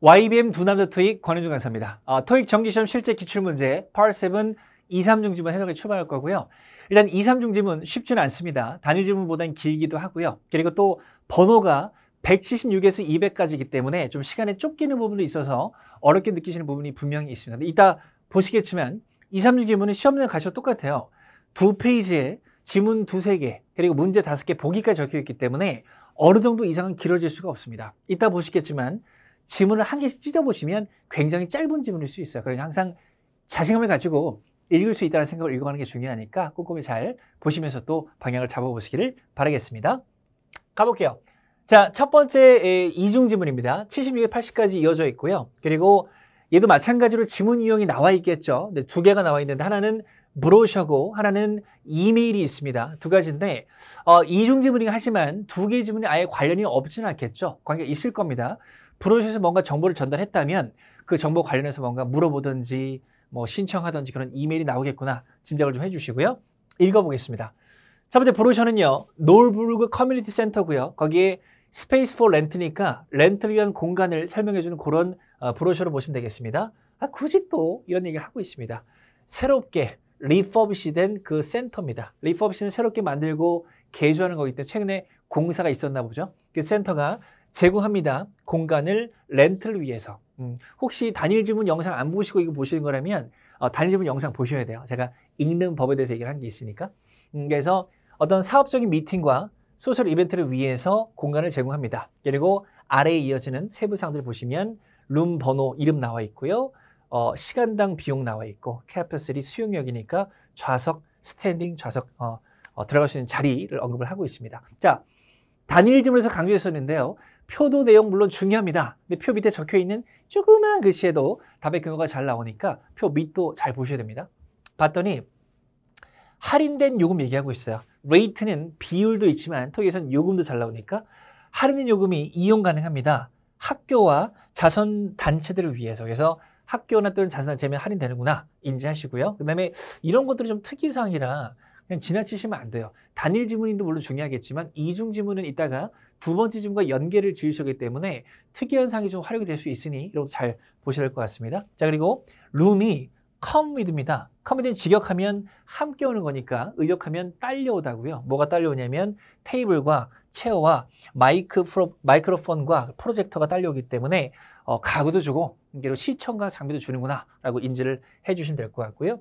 YBM 두남자 토익 권현중 강사입니다. 아, 토익 정기시험 실제 기출문제 파7 2, 3중 지문 해석에 출발할 거고요. 일단 2, 3중 지문 쉽지는 않습니다. 단일 지문보단 길기도 하고요. 그리고 또 번호가 176에서 200까지이기 때문에 좀 시간에 쫓기는 부분도 있어서 어렵게 느끼시는 부분이 분명히 있습니다. 이따 보시겠지만 2, 3중 지문은 시험장 가셔도 똑같아요. 두 페이지에 지문 두 세 개 그리고 문제 다섯 개 보기까지 적혀 있기 때문에 어느 정도 이상은 길어질 수가 없습니다. 이따 보시겠지만 지문을 한 개씩 찢어보시면 굉장히 짧은 지문일 수 있어요. 그러니까 항상 자신감을 가지고 읽을 수 있다는 생각을 읽어가는 게 중요하니까 꼼꼼히 잘 보시면서 또 방향을 잡아보시기를 바라겠습니다. 가볼게요. 자, 첫 번째 이중 지문입니다. 76에 80까지 이어져 있고요. 그리고 얘도 마찬가지로 지문 유형이 나와 있겠죠. 근데 두 개가 나와 있는데 하나는 브로셔고 하나는 이메일이 있습니다. 두 가지인데 어, 이중 지문이긴 하지만 두 개의 지문이 아예 관련이 없지는 않겠죠. 관계가 있을 겁니다. 브로셔에서 뭔가 정보를 전달했다면 그 정보 관련해서 뭔가 물어보든지 뭐 신청하든지 그런 이메일이 나오겠구나 짐작을 좀 해주시고요. 읽어보겠습니다. 첫 번째 브로셔는요. 노을부르크 커뮤니티 센터고요. 거기에 스페이스 포 렌트니까 렌트를 위한 공간을 설명해주는 그런 어, 브로셔로 보시면 되겠습니다. 아, 굳이 또 이런 얘기를 하고 있습니다. 새롭게 리퍼비시 된 그 센터입니다. 리퍼비시는 새롭게 만들고 개조하는 거기 때문에 최근에 공사가 있었나 보죠. 그 센터가 제공합니다. 공간을 렌트를 위해서. 음, 혹시 단일 지문 영상 안 보시고 이거 보시는 거라면 어, 단일 지문 영상 보셔야 돼요. 제가 읽는 법에 대해서 얘기를 한 게 있으니까. 음, 그래서 어떤 사업적인 미팅과 소셜 이벤트를 위해서 공간을 제공합니다. 그리고 아래에 이어지는 세부 사항들 보시면 룸 번호 이름 나와 있고요. 어, 시간당 비용 나와 있고 캐파시리 수용력이니까 좌석 스탠딩 좌석 어, 어, 들어갈 수 있는 자리를 언급을 하고 있습니다. 자 단일 지문에서 강조했었는데요. 표도 내용 물론 중요합니다. 근데 표 밑에 적혀 있는 조그마한 글씨에도 답의 근거가 잘 나오니까 표 밑도 잘 보셔야 됩니다. 봤더니 할인된 요금 얘기하고 있어요. 레이트는 비율도 있지만 토기에선 요금도 잘 나오니까 할인된 요금이 이용 가능합니다. 학교와 자선 단체들을 위해서 그래서 학교나 또는 자선 단체면 할인되는구나 인지하시고요. 그다음에 이런 것들이 좀 특이 사항이라 그냥 지나치시면 안 돼요. 단일 지문인도 물론 중요하겠지만 이중 지문은 이따가 두 번째 질문과 연계를 지으셨기 때문에 특이한 상이 좀 활용이 될 수 있으니 이것도 잘 보셔야 될것 같습니다. 자 그리고 룸이 come with입니다. come with는 직역하면 함께 오는 거니까 의역하면 딸려오다고요. 뭐가 딸려오냐면 테이블과 체어와 마이크 프로, 마이크로폰과 프로젝터가 딸려오기 때문에 어, 가구도 주고 시청과 장비도 주는구나 라고 인지를 해주시면 될 것 같고요.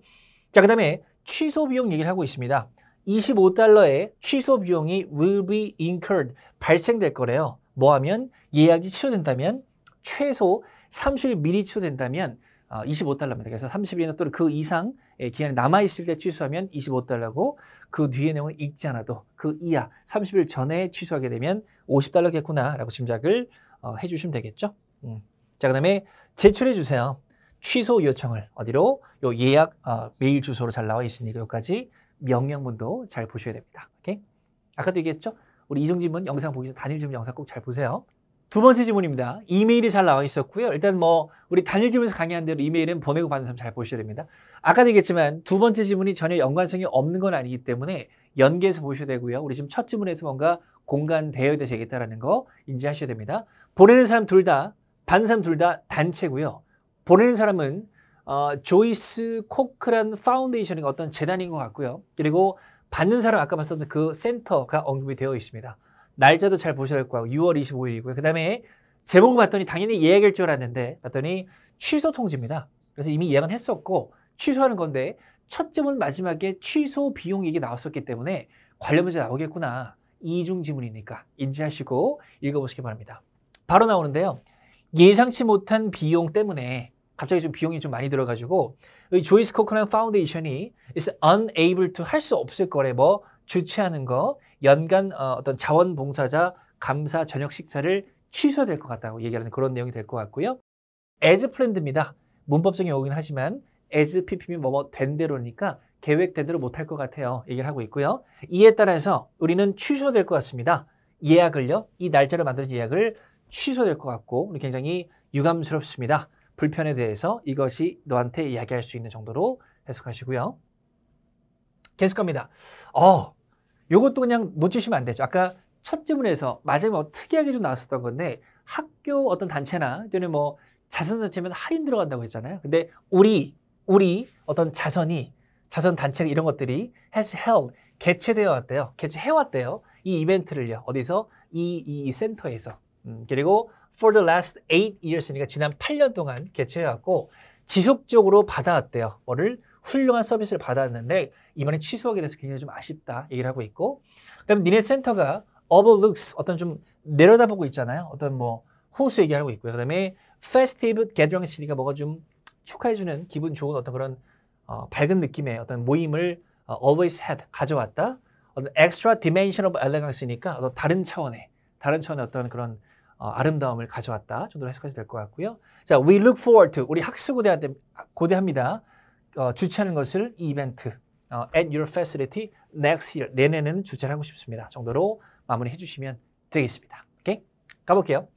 자, 그 다음에 취소 비용 얘기를 하고 있습니다. 25달러의 취소 비용이 will be incurred 발생될 거래요. 뭐 하면 예약이 취소된다면 최소 30일 미리 취소된다면 25달러입니다. 어, 그래서 30일이나 또는 그이상 기간이 남아있을 때 취소하면 25달러고 그 뒤에 내용을 읽지 않아도 그 이하 30일 전에 취소하게 되면 50달러겠구나 라고 짐작을 어, 해주시면 되겠죠. 음. 자, 그 다음에 제출해 주세요. 취소 요청을 어디로? 요 예약 어, 메일 주소로 잘 나와 있으니까 여기까지 명령문도 잘 보셔야 됩니다. 오케이? 아까도 얘기했죠? 우리 이중지문 영상 보기 전 단일지문 영상 꼭 잘 보세요. 두 번째 지문입니다. 이메일이 잘 나와 있었고요. 일단 뭐 우리 단일 지문에서 강의한 대로 이메일은 보내고 받는 사람 잘 보셔야 됩니다. 아까도 얘기했지만 두 번째 지문이 전혀 연관성이 없는 건 아니기 때문에 연계해서 보셔야 되고요. 우리 지금 첫 지문에서 뭔가 공간 대여에 대해서 얘기했다는거 인지하셔야 됩니다. 보내는 사람 둘 다, 받는 사람 둘 다 단체고요. 보내는 사람은 어, 조이스 코크란 파운데이션이 어떤 재단인 것 같고요. 그리고 받는 사람 아까 봤었던 그 센터가 언급이 되어 있습니다. 날짜도 잘 보셔야 될 거고 6월 25일이고요. 그 다음에 제목을 봤더니 당연히 예약일 줄 알았는데 봤더니 취소 통지입니다. 그래서 이미 예약은 했었고 취소하는 건데 첫 점은 마지막에 취소 비용 얘기 나왔었기 때문에 관련 문제 나오겠구나. 이중 지문이니까 인지하시고 읽어보시기 바랍니다. 바로 나오는데요. 예상치 못한 비용 때문에 갑자기 좀 비용이 좀 많이 들어가지고 이 조이스 코크란 파운데이션이 is unable to 할 수 없을 거래 뭐 주최하는 거 연간 어, 떤 자원봉사자 감사 저녁 식사를 취소될 것 같다고 얘기하는 그런 내용이 될 것 같고요. as planned입니다. 문법적인 용어긴 하지만 as pp면 뭐뭐 된 대로니까 계획된 대로 못 할 것 같아요. 얘기를 하고 있고요. 이에 따라서 우리는 취소될 것 같습니다. 예약을요. 이 날짜를 만들어진 예약을 취소될 것 같고 굉장히 유감스럽습니다. 불편에 대해서 이것이 너한테 이야기할 수 있는 정도로 해석하시고요. 계속 갑니다. 어, 요것도 그냥 놓치시면 안 되죠. 아까 첫 질문에서 마지막 뭐 특이하게 좀 나왔었던 건데 학교 어떤 단체나 또는 뭐 자선 단체면 할인 들어간다고 했잖아요. 근데 우리 우리 어떤 자선이 자선 단체 이런 것들이 has held 개최되어 왔대요. 개최해 왔대요. 이 이벤트를요. 어디서 이 이 센터에서. 음, 그리고 for the last eight years, 니까 그러니까 지난 8년 동안 개최해왔고 지속적으로 받아왔대요. 뭐를? 훌륭한 서비스를 받았는데 이번에 취소하게 돼서 굉장히 좀 아쉽다 얘기를 하고 있고 그다음에 니네 센터가 overlooks 어떤 좀 내려다보고 있잖아요. 어떤 뭐 호수 얘기하고 있고요. 그다음에 festive gatherings니까 뭐가 좀 축하해주는 기분 좋은 어떤 그런 어, 밝은 느낌의 어떤 모임을 어, always had 가져왔다. 어떤 extra dimension of elegance니까 어떤 다른 차원의 다른 차원의 어떤 그런 어, 아름다움을 가져왔다 정도로 해석하시면 될 것 같고요. 자, we look forward to 우리 학수 고대한테 고대합니다. 어, 주최하는 것을 이 이벤트 어, at your facility next year 내년에는 주최를 하고 싶습니다. 정도로 마무리해 주시면 되겠습니다. 오케이 가볼게요.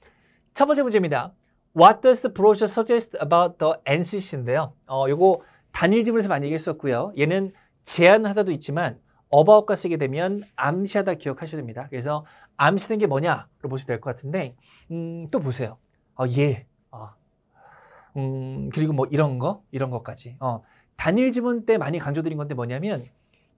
첫 번째 문제입니다. What does the brochure suggest about the NCC인데요. 어, 요거 단일 지문에서 많이 얘기했었고요. 얘는 제안하다도 있지만 어바웃가 쓰게 되면 암시하다 기억하셔야 됩니다. 그래서 암시는 게 뭐냐로 보시면 될 것 같은데 음, 또 보세요. 어, 예. 어. 음, 그리고 뭐 이런 거, 이런 것까지. 어, 단일 지문 때 많이 강조드린 건데 뭐냐면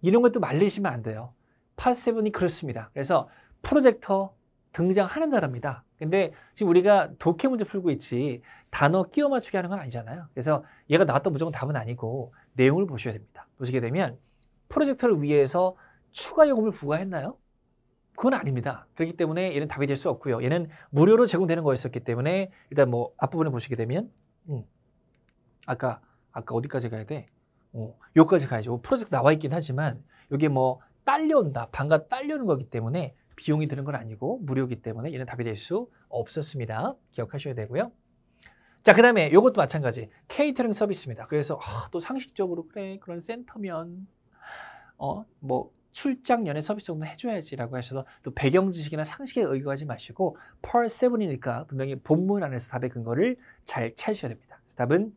이런 것도 말리시면 안 돼요. 파세븐이 그렇습니다. 그래서 프로젝터 등장하는 나라입니다. 근데 지금 우리가 독해 문제 풀고 있지 단어 끼워 맞추게 하는 건 아니잖아요. 그래서 얘가 나왔던 무조건 답은 아니고 내용을 보셔야 됩니다. 보시게 되면 프로젝트를 위해서 추가 요금을 부과했나요? 그건 아닙니다. 그렇기 때문에 얘는 답이 될 수 없고요. 얘는 무료로 제공되는 거였었기 때문에 일단 뭐앞부분에 보시게 되면 음, 아까 아까 어디까지 가야 돼? 어, 여기까지 가야죠. 뭐 프로젝트 나와 있긴 하지만 여기 뭐 딸려온다. 방가 딸려오는 거기 때문에 비용이 드는 건 아니고 무료이기 때문에 얘는 답이 될 수 없었습니다. 기억하셔야 되고요. 자, 그 다음에 이것도 마찬가지. 케이터링 서비스입니다. 그래서 아, 또 상식적으로 그래 그런 센터면 어, 뭐 출장 연애 서비스 정도 해줘야지라고 하셔서 또 배경 지식이나 상식에 의거하지 마시고 펄 세븐이니까 분명히 본문 안에서 답의 근거를 잘 찾으셔야 됩니다. 답은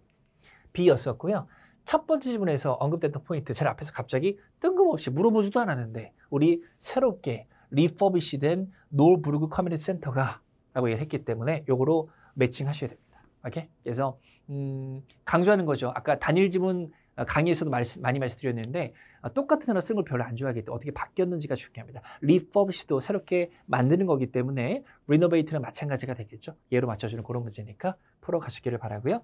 B였었고요. 첫 번째 질문에서 언급됐던 포인트 제일 앞에서 갑자기 뜬금없이 물어보지도 않았는데 우리 새롭게 리퍼비시된 노을 르그 커뮤니티 센터가 라고 얘기를 했기 때문에 요거로 매칭하셔야 됩니다. 오케이? 그래서 음, 강조하는 거죠. 아까 단일 지문 어, 강의에서도 말씀, 많이 말씀드렸는데 어, 똑같은 단어 쓰는 걸 별로 안 좋아하기 때문에 어떻게 바뀌었는지가 중요합니다. 리퍼비시도 새롭게 만드는 거기 때문에 리노베이트나 마찬가지가 되겠죠. 예로 맞춰주는 그런 문제니까 풀어가시기를 바라고요.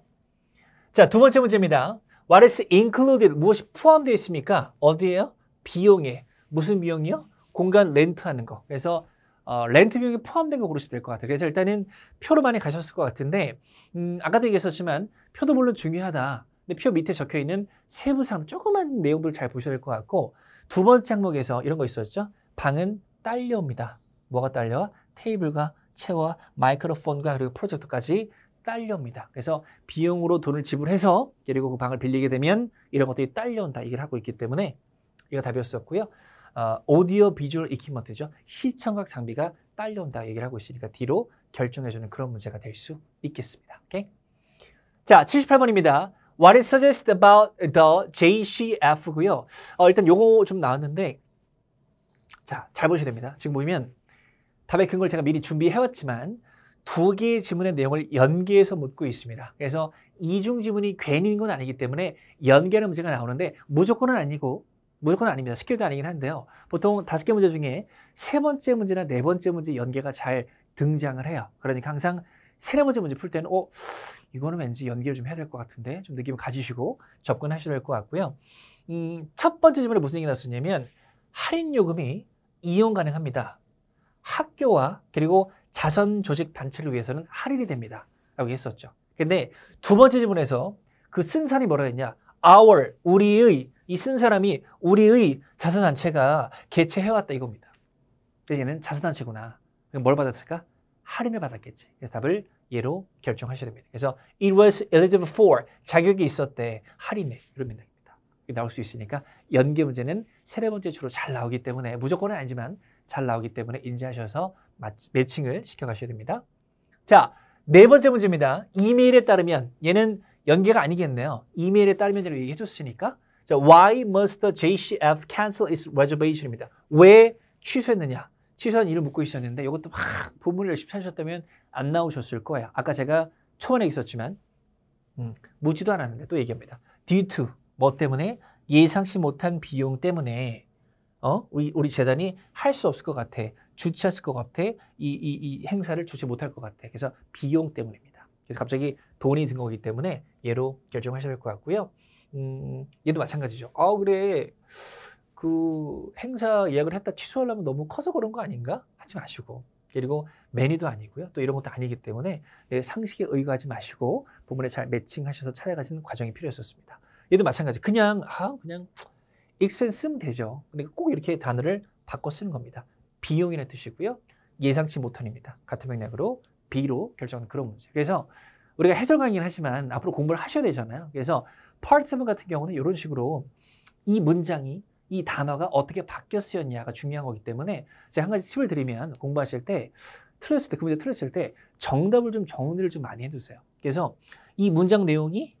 자, 두 번째 문제입니다. What is included? 무엇이 포함되어 있습니까? 어디에요? 비용에. 무슨 비용이요? 공간 렌트하는 거. 그래서 어, 렌트 비용이 포함된 거 고르시면 될 것 같아요. 그래서 일단은 표로 많이 가셨을 것 같은데 음, 아까도 얘기했었지만 표도 물론 중요하다. 근데 표 밑에 적혀 있는 세부상 조그만 내용들 을잘 보셔야 될 것 같고 두 번째 항목에서 이런 거 있었죠. 방은 딸려옵니다. 뭐가 딸려와? 테이블과 채와 마이크로폰과 그리고 프로젝터까지 딸려옵니다. 그래서 비용으로 돈을 지불해서 그리고 그 방을 빌리게 되면 이런 것들이 딸려온다 얘기를 하고 있기 때문에 이거 답이었었고요. 어, 오디오 비주얼 이퀴먼트죠. 시청각 장비가 딸려온다 얘기를 하고 있으니까 뒤로 결정해주는 그런 문제가 될 수 있겠습니다. 오케이? 자, 78번입니다. What is suggested about the JCF고요. 어, 일단 요거 좀 나왔는데 자, 잘 보셔야 됩니다. 지금 보면 이 답의 근거를 제가 미리 준비해왔지만 두 개의 지문의 내용을 연계해서 묻고 있습니다. 그래서 이중 지문이 괜히인 건 아니기 때문에 연계하는 문제가 나오는데 무조건은 아니고 무조건 아닙니다. 스킬도 아니긴 한데요. 보통 다섯 개 문제 중에 세 번째 문제나 네 번째 문제 연계가 잘 등장을 해요. 그러니까 항상 세 번째 문제 풀 때는 어 이거는 왠지 연기를 좀 해야 될 것 같은데 좀 느낌을 가지시고 접근하셔야 될 것 같고요. 음, 첫 번째 질문에 무슨 얘기 나왔었냐면 할인 요금이 이용 가능합니다. 학교와 그리고 자선 조직 단체를 위해서는 할인이 됩니다. 라고 했었죠. 근데 두 번째 질문에서 그 쓴 사람이 뭐라 했냐? our, 우리의, 이 쓴 사람이 우리의 자선 단체가 개최해왔다 이겁니다. 그래서 얘는 자선 단체구나. 뭘 받았을까? 할인을 받았겠지. 그래서 답을 예로 결정하셔야 됩니다. 그래서 it was eligible for 자격이 있었대 할인해 이런 맥락입니다. 나올 수 있으니까 연계 문제는 세네 번째 주로 잘 나오기 때문에 무조건은 아니지만 잘 나오기 때문에 인지하셔서 매칭을 시켜가셔야 됩니다. 자, 네 번째 문제입니다. 이메일에 따르면 얘는 연계가 아니겠네요. 이메일에 따르면 제가 얘기해 줬으니까 자, why must the JCF cancel its reservation입니다. 왜 취소했느냐? 취소한 이유 묻고 있었는데 이것도 막 본문을 열심히 찾으셨다면 안 나오셨을 거예요 아까 제가 초반에 있었지만 음, 묻지도 않았는데 또 얘기합니다. d u 뭐 때문에 예상치 못한 비용 때문에 어 우리 우리 재단이 할 수 없을 것 같아 주최했을 것 같아 이이이 행사를 주최 못할 것 같아 그래서 비용 때문입니다. 그래서 갑자기 돈이 든 거기 때문에 얘로 결정하셔야 될 것 같고요. 음, 얘도 마찬가지죠. 어 그래 그 행사 예약을 했다 취소하려면 너무 커서 그런 거 아닌가? 하지 마시고. 그리고 매니도 아니고요. 또 이런 것도 아니기 때문에 예, 상식에 의거하지 마시고 부문에 잘 매칭하셔서 찾아가시는 과정이 필요했었습니다. 얘도 마찬가지. 그냥 아 그냥 익스펜스 쓰면 되죠. 그러니까 꼭 이렇게 단어를 바꿔 쓰는 겁니다. 비용이라는 뜻이고요. 예상치 못한입니다. 같은 맥락으로 B로 결정하 그런 문제. 그래서 우리가 해설 강의는 하지만 앞으로 공부를 하셔야 되잖아요. 그래서 파트 7 같은 경우는 이런 식으로 이 문장이 이 단어가 어떻게 바뀌어 쓰였냐가 중요한 거기 때문에 제가 한 가지 팁을 드리면 공부하실 때 틀렸을 때, 그 문제 틀렸을 때 정답을 좀 정리를 좀 많이 해두세요. 그래서 이 문장 내용이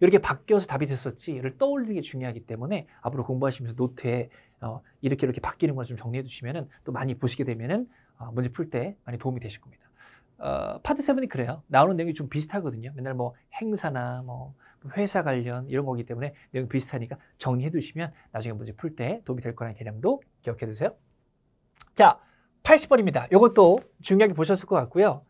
이렇게 바뀌어서 답이 됐었지를 떠올리는 게 중요하기 때문에 앞으로 공부하시면서 노트에 어, 이렇게 이렇게 바뀌는 걸좀 정리해 두시면또 많이 보시게 되면은 어, 문제 풀 때 많이 도움이 되실 겁니다. 어, 파트 세븐이 그래요. 나오는 내용이 좀 비슷하거든요. 맨날 뭐 행사나 뭐 회사 관련 이런 거기 때문에 내용 비슷하니까 정리해 두시면 나중에 문제 풀 때 도움이 될 거라는 개념도 기억해 두세요. 자, 80번입니다. 이것도 중요하게 보셨을 것 같고요.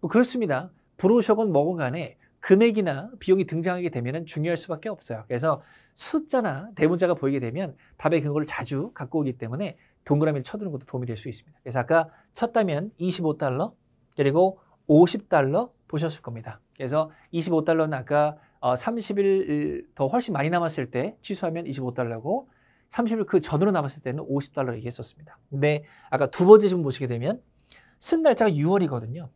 뭐 그렇습니다. 브로셔건 뭐건 간에 금액이나 비용이 등장하게 되면 중요할 수밖에 없어요. 그래서 숫자나 대문자가 보이게 되면 답의 근거를 자주 갖고 오기 때문에 동그라미를 쳐두는 것도 도움이 될 수 있습니다. 그래서 아까 쳤다면 25달러 그리고 50달러 보셨을 겁니다. 그래서 25달러는 아까 30일 어, 더 훨씬 많이 남았을 때 취소하면 25달러고 30일 그 전으로 남았을 때는 50달러 얘기했었습니다. 근데 아까 두 번째 질문 보시게 되면 쓴 날짜가 6월이거든요.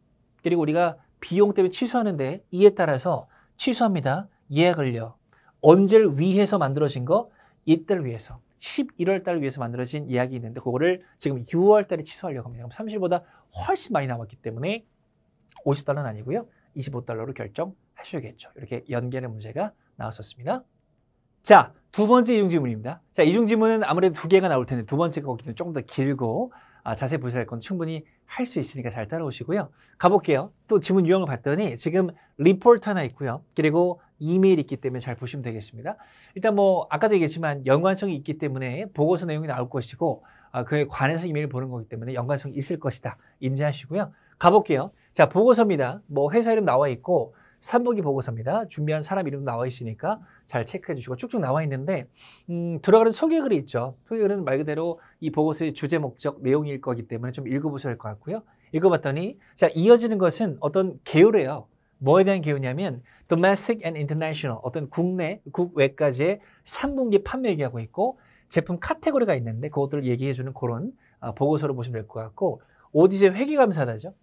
그리고 우리가 비용 때문에 취소하는데 이에 따라서 취소합니다. 예약을요. 언제를 위해서 만들어진 거? 이때를 위해서. 11월 달을 위해서 만들어진 예약이 있는데 그거를 지금 6월 달에 취소하려고 합니다. 그럼 30보다 일 훨씬 많이 남았기 때문에 50달러는 아니고요. 25달러로 결정 하셔야겠죠. 이렇게 연계하는 문제가 나왔었습니다. 자, 두 번째 이중 지문입니다. 자, 이중 지문은 아무래도 두 개가 나올 텐데 두 번째 거기는 조금 더 길고 아, 자세히 보셔야 할 건 충분히 할 수 있으니까 잘 따라오시고요. 가볼게요. 또 지문 유형을 봤더니 지금 리포트 하나 있고요. 그리고 이메일 있기 때문에 잘 보시면 되겠습니다. 일단 뭐 아까도 얘기했지만 연관성이 있기 때문에 보고서 내용이 나올 것이고 아, 그에 관해서 이메일 을 보는 거기 때문에 연관성이 있을 것이다. 인지하시고요. 가볼게요. 자, 보고서입니다. 뭐 회사 이름 나와 있고 3분기 보고서입니다. 준비한 사람 이름도 나와 있으니까 잘 체크해 주시고 쭉쭉 나와 있는데 음, 들어가는 소개글이 있죠. 소개글은 말 그대로 이 보고서의 주제 목적 내용일 거기 때문에 좀 읽어보셔야 할 것 같고요. 읽어봤더니 자 이어지는 것은 어떤 개요래요. 뭐에 대한 개요냐면 domestic and international 어떤 국내 국외까지의 3분기 판매 얘기하고 있고 제품 카테고리가 있는데 그것들을 얘기해 주는 그런 아, 보고서로 보시면 될 것 같고 오디제 회계감사다죠.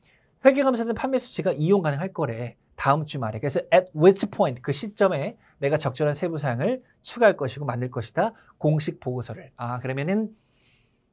회계감사는 판매 수치가 이용 가능할 거래. 다음 주말에 그래서 at which point 그 시점에 내가 적절한 세부 사항을 추가할 것이고 만들 것이다 공식 보고서를 아 그러면은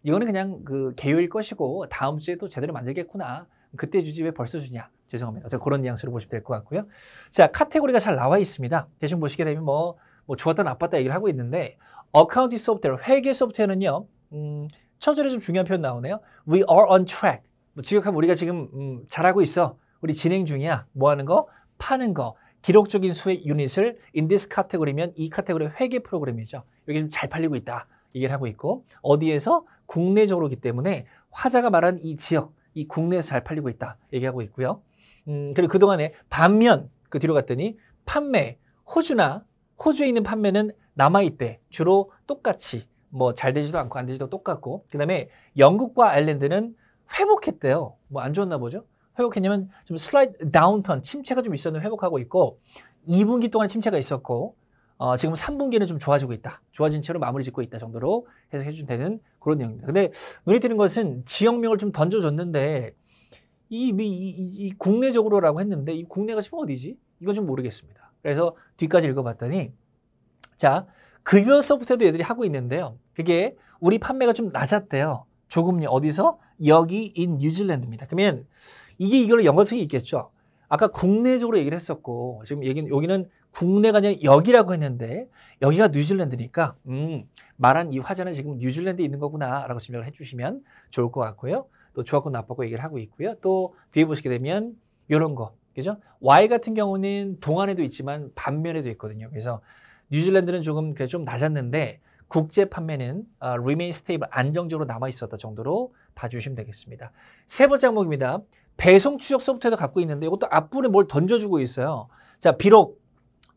이거는 그냥 그 개요일 것이고 다음 주에 또 제대로 만들겠구나 그때 주지 왜 벌써 주냐 죄송합니다 제가 그런 뉘앙스로 보시면 될 것 같고요 자 카테고리가 잘 나와 있습니다 대신 보시게 되면 뭐, 뭐 좋았다 나빴다 얘기를 하고 있는데 어카운트 소프트웨어 회계 소프트웨어는요 음, 처절히좀 중요한 표현 나오네요 we are on track 뭐지역하면 우리가 지금 음, 잘하고 있어 우리 진행 중이야. 뭐 하는 거? 파는 거. 기록적인 수의 유닛을 in this 카테고리면 이 카테고리 회계 프로그램이죠. 여기 좀 잘 팔리고 있다. 얘기를 하고 있고 어디에서 국내적으로기 때문에 화자가 말한 이 지역, 이 국내에서 잘 팔리고 있다. 얘기하고 있고요. 음, 그리고 그동안에 반면 그 뒤로 갔더니 판매, 호주나 호주에 있는 판매는 남아있대. 주로 똑같이 뭐 잘 되지도 않고 안 되지도 똑같고 그다음에 영국과 아일랜드는 회복했대요. 뭐 안 좋았나 보죠. 회복 했냐면좀 슬라이드 다운턴 침체가 좀 있었는데 회복하고 있고 2분기 동안 침체가 있었고 어, 지금 3분기는 좀 좋아지고 있다. 좋아진 채로 마무리 짓고 있다 정도로 해석해 주면 되는 그런 내용입니다. 근데 눈에 띄는 것은 지역명을 좀 던져줬는데 이, 이, 이, 이 국내적으로라고 했는데 이 국내가 지금 어디지? 이건 좀 모르겠습니다. 그래서 뒤까지 읽어봤더니 자 급여 소프트웨어도 얘들이 하고 있는데요. 그게 우리 판매가 좀 낮았대요. 조금요. 어디서? 여기 인 뉴질랜드입니다. 그러면 이게 이걸 로 연관성이 있겠죠. 아까 국내적으로 얘기를 했었고 지금 얘기는 여기는 국내가 아니라 여기라고 했는데 여기가 뉴질랜드니까 음, 말한 이 화자는 지금 뉴질랜드에 있는 거구나라고 지명을 해주시면 좋을 것 같고요. 또 좋았고 나빴고 얘기를 하고 있고요. 또 뒤에 보시게 되면 이런 거 그죠? Y 같은 경우는 동안에도 있지만 반면에도 있거든요. 그래서 뉴질랜드는 조금 그래 좀 낮았는데 국제 판매는 어, remain stable 안정적으로 남아 있었다 정도로 봐주시면 되겠습니다. 세 번째 항목입니다. 배송 추적 소프트웨어도 갖고 있는데 이것도 앞부분에 뭘 던져주고 있어요. 자, 비록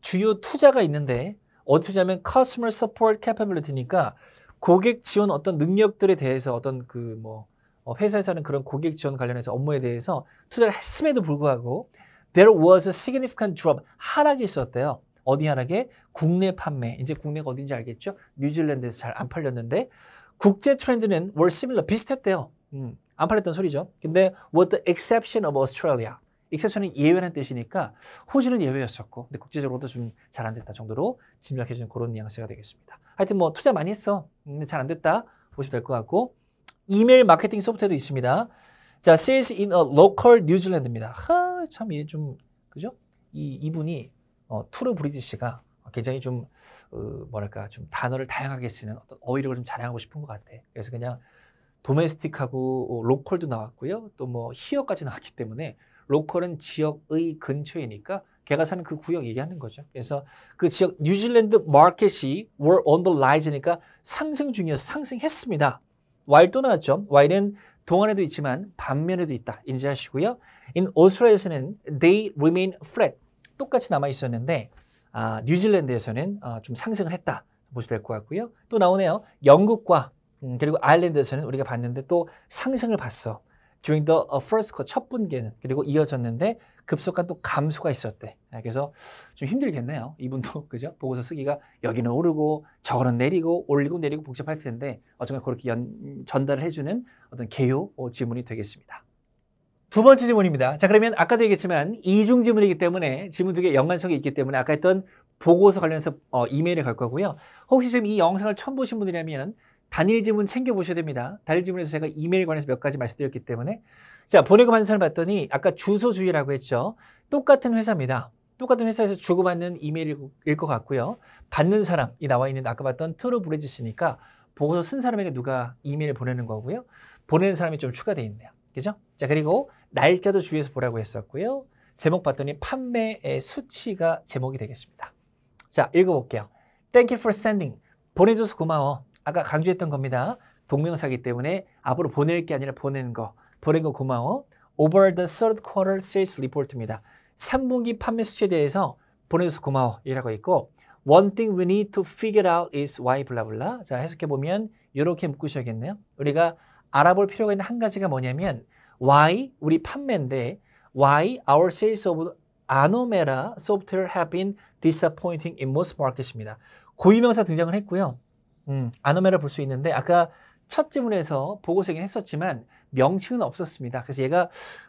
주요 투자가 있는데 어떻게 하면 Customer Support Capability니까 고객 지원 어떤 능력들에 대해서 어떤 그뭐 어, 회사에서는 하 그런 고객 지원 관련해서 업무에 대해서 투자를 했음에도 불구하고 there was a significant drop 하락이 있었대요. 어디 하락에 국내 판매 이제 국내가 어딘지 알겠죠? 뉴질랜드에서 잘 안 팔렸는데 국제 트렌드는 월 similar 비슷했대요. 음. 안 팔렸던 소리죠. 근데 with the exception of Australia. e x c e 은 예외라는 뜻이니까 호주는 예외였었고 근데 국제적으로도 좀 잘 안 됐다 정도로 짐작해 주는 그런 양세가 되겠습니다. 하여튼 뭐 투자 많이 했어. 근데 잘 안 됐다 보시면 될 것 같고 이메일 마케팅 소프트웨어도 있습니다. 자, sales in a local New Zealand입니다. 하, 참, 이게 좀, 그죠? 이, 이분이, 어, 투르 브리지 씨가 굉장히 좀, 어, 뭐랄까, 좀 단어를 다양하게 쓰는 어떤 어휘력을 좀 자랑하고 싶은 것 같아. 그래서 그냥 도메스틱하고 로컬도 나왔고요. 또 뭐 히어까지 나왔기 때문에 로컬은 지역의 근처이니까 걔가 사는 그 구역 얘기하는 거죠. 그래서 그 지역 뉴질랜드 마켓이 were on the rise니까 상승 중이어서 상승했습니다. w h i 나왔죠. w h i 동안에도 있지만 반면에도 있다. 인지하시고요. in Australia에서는 they remain flat. 똑같이 남아 있었는데 아, 뉴질랜드에서는 아, 좀 상승을 했다. 보시면 될 것 같고요. 또 나오네요. 영국과 음, 그리고 아일랜드에서는 우리가 봤는데 또 상승을 봤어. during the uh, first quarter, 첫 분기에는 그리고 이어졌는데 급속한 또 감소가 있었대. 아, 그래서 좀 힘들겠네요. 이분도 그죠? 보고서 쓰기가 여기는 오르고 저거는 내리고 올리고 내리고 복잡할 텐데 어쩌면 그렇게 연, 전달을 해주는 어떤 개요 어, 질문이 되겠습니다. 두 번째 질문입니다. 자 그러면 아까도 얘기했지만 이중 질문이기 때문에 질문 두 개 연관성이 있기 때문에 아까 했던 보고서 관련해서 어, 이메일에 갈 거고요. 혹시 지금 이 영상을 처음 보신 분이라면 단일 지문 챙겨보셔야 됩니다. 단일 지문에서 제가 이메일 관해서 몇 가지 말씀드렸기 때문에 자 보내고 받는 사람 봤더니 아까 주소주의라고 했죠. 똑같은 회사입니다. 똑같은 회사에서 주고받는 이메일일 것 같고요. 받는 사람이 나와 있는 아까 봤던 트루 브레지스니까 보고서 쓴 사람에게 누가 이메일 을 보내는 거고요. 보내는 사람이 좀추가되어 있네요. 그죠? 자 그리고 날짜도 주의해서 보라고 했었고요. 제목 봤더니 판매의 수치가 제목이 되겠습니다. 자 읽어볼게요. Thank you for sending. 보내줘서 고마워. 아까 강조했던 겁니다. 동명사기 때문에 앞으로 보낼 게 아니라 보낸 거. 보낸 거 고마워. Over the third quarter sales report입니다. 3분기 판매 수치에 대해서 보내줘서 고마워. 이라고 있고 One thing we need to figure out is why 블라블라. 자 해석해보면 이렇게 묶으셔야겠네요. 우리가 알아볼 필요가 있는 한 가지가 뭐냐면 why 우리 판매인데 why our sales of 아노메라 software have been disappointing in most markets입니다. 고유명사 등장을 했고요. 음, 아노메라볼 수 있는데 아까 첫 지문에서 보고서긴 했었지만 명칭은 없었습니다. 그래서 얘가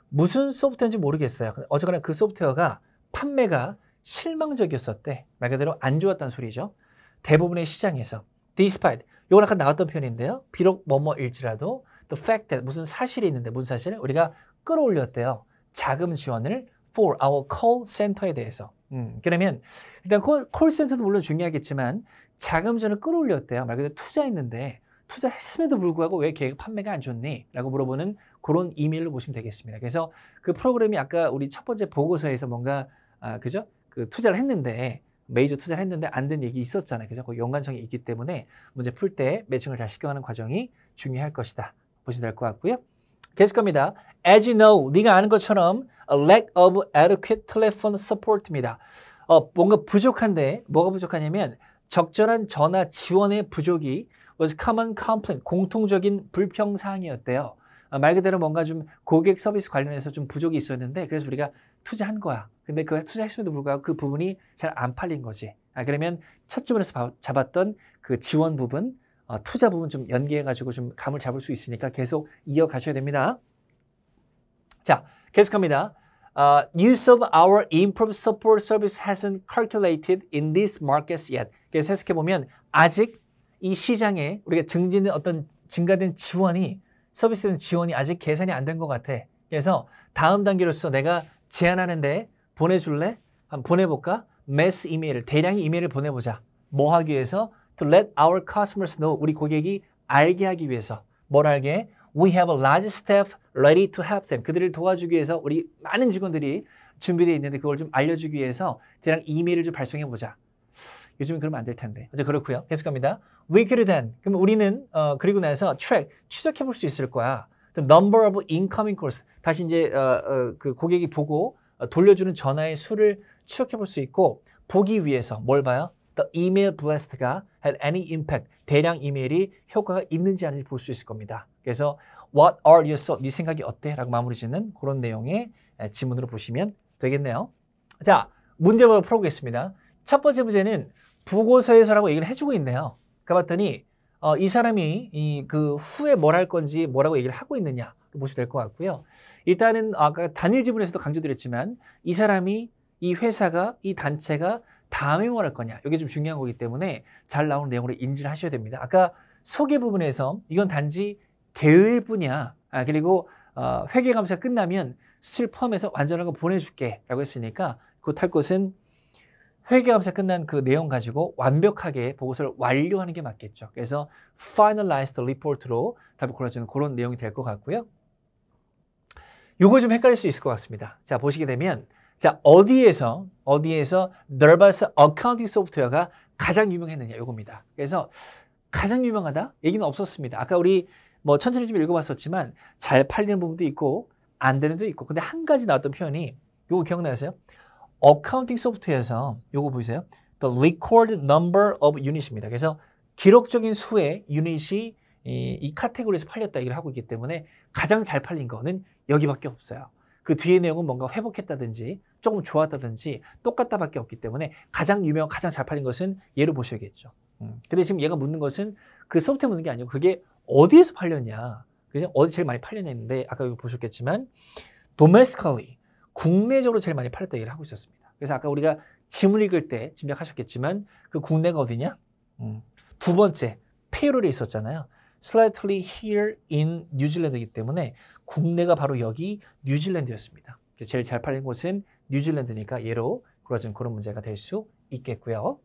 무슨 소프트웨어인지 모르겠어요. 어쨌거나 그 소프트웨어가 판매가 실망적이었었대. 말 그대로 안 좋았다는 소리죠. 대부분의 시장에서. despite, 요건 아까 나왔던 표현인데요. 비록 뭐뭐일지라도 the fact that 무슨 사실이 있는데 무슨 사실을 우리가 끌어올렸대요. 자금 지원을 for our call center에 대해서. 음, 그러면 일단 콜센터도 물론 중요하겠지만 자금전을 끌어올렸대요. 말 그대로 투자했는데 투자했음에도 불구하고 왜 계획 판매가 안 좋니? 라고 물어보는 그런 이메일로 보시면 되겠습니다. 그래서 그 프로그램이 아까 우리 첫 번째 보고서에서 뭔가 아, 그죠? 그 투자를 했는데 메이저 투자를 했는데 안 된 얘기 있었잖아요. 그죠? 그 연관성이 있기 때문에 문제 풀 때 매칭을 잘 시켜가는 과정이 중요할 것이다. 보시면 될 것 같고요. 계속 갑니다. As you know, 네가 아는 것처럼 a lack of adequate telephone support입니다. 어, 뭔가 부족한데 뭐가 부족하냐면 적절한 전화 지원의 부족이 was common complaint, 공통적인 불평 사항이었대요. 아, 말 그대로 뭔가 좀 고객 서비스 관련해서 좀 부족이 있었는데 그래서 우리가 투자한 거야. 근데 그 투자했음에도 불구하고 그 부분이 잘 안 팔린 거지. 아, 그러면 첫 주문에서 잡았던 그 지원 부분, 어, 투자 부분 좀 연계해가지고 좀 감을 잡을 수 있으니까 계속 이어가셔야 됩니다. 자, 계속합니다. Uh, use of our improved support service hasn't calculated in these markets yet. 그래서 해석해 보면 아직 이 시장에 우리가 증진된 어떤 증가된 지원이 서비스된 지원이 아직 계산이 안 된 것 같아. 그래서 다음 단계로서 내가 제안하는데 보내줄래? 한번 보내볼까? 매스 이메일을 대량의 이메일을 보내보자. 뭐 하기 위해서? To let our customers know 우리 고객이 알게 하기 위해서 뭘 알게? we have a large staff ready to help them. 그들을 도와주기 위해서 우리 많은 직원들이 준비되어 있는데 그걸 좀 알려주기 위해서 대략 이메일을 좀 발송해 보자. 요즘은 그러면 안 될 텐데. 어제 그렇고요. 계속합니다. We could then. 그럼 우리는 어, 그리고 나서 track, 추적해 볼 수 있을 거야. The number of incoming calls. 다시 이제 어, 어, 그 고객이 보고 어, 돌려주는 전화의 수를 추적해 볼 수 있고 보기 위해서 뭘 봐요? the email blast가 had any impact, 대량 이메일이 효과가 있는지 아닌지 볼 수 있을 겁니다. 그래서 what are your thoughts, 네 생각이 어때? 라고 마무리 짓는 그런 내용의 지문으로 보시면 되겠네요. 자, 문제를 풀어보겠습니다. 첫 번째 문제는 보고서에서라고 얘기를 해주고 있네요. 가봤더니 그러니까 어, 이 사람이 이그 후에 뭘 할 건지 뭐라고 얘기를 하고 있느냐 보시면 될 것 같고요. 일단은 아까 단일 지문에서도 강조드렸지만 이 사람이 이 회사가 이 단체가 다음에 뭘할 거냐. 이게 좀 중요한 거기 때문에 잘 나오는 내용으로 인지를 하셔야 됩니다. 아까 소개 부분에서 이건 단지 개의일 뿐이야. 아, 그리고 어, 회계 감사 끝나면 수출 포함해서 완전한 거 보내줄게 라고 했으니까 그것할 것은 회계 감사 끝난 그 내용 가지고 완벽하게 보고서를 완료하는 게 맞겠죠. 그래서 finalized report로 답을 골라주는 그런 내용이 될 것 같고요. 요거 좀 헷갈릴 수 있을 것 같습니다. 자, 보시게 되면 자, 어디에서, 어디에서 널바스 어카운팅 소프트웨어가 가장 유명했느냐, 이겁니다 그래서 가장 유명하다? 얘기는 없었습니다. 아까 우리 뭐 천천히 좀 읽어봤었지만 잘 팔리는 부분도 있고 안 되는 도 있고. 근데 한 가지 나왔던 표현이 이거 기억나세요? 어카운팅 소프트웨어에서 이거 보이세요? The record number of unit입니다. s 그래서 기록적인 수의 유닛이 이, 이 카테고리에서 팔렸다 얘기를 하고 있기 때문에 가장 잘 팔린 거는 여기밖에 없어요. 그 뒤의 내용은 뭔가 회복했다든지 조금 좋았다든지 똑같다밖에 없기 때문에 가장 유명, 가장 잘 팔린 것은 얘를 보셔야겠죠. 음. 근데 지금 얘가 묻는 것은 그소프트웨어 묻는 게 아니고 그게 어디에서 팔렸냐, 그죠? 어디 제일 많이 팔렸냐 했는데 아까 보셨겠지만 domestically 국내적으로 제일 많이 팔렸다 얘기를 하고 있었습니다. 그래서 아까 우리가 짐을 읽을 때 짐작하셨겠지만 그 국내가 어디냐? 음. 두 번째 페이롤에 있었잖아요. slightly here in 뉴질랜드이기 때문에 국내가 바로 여기 뉴질랜드였습니다. 제일 잘 팔린 곳은 뉴질랜드니까 예로 그러진 그런 문제가 될 수 있겠고요.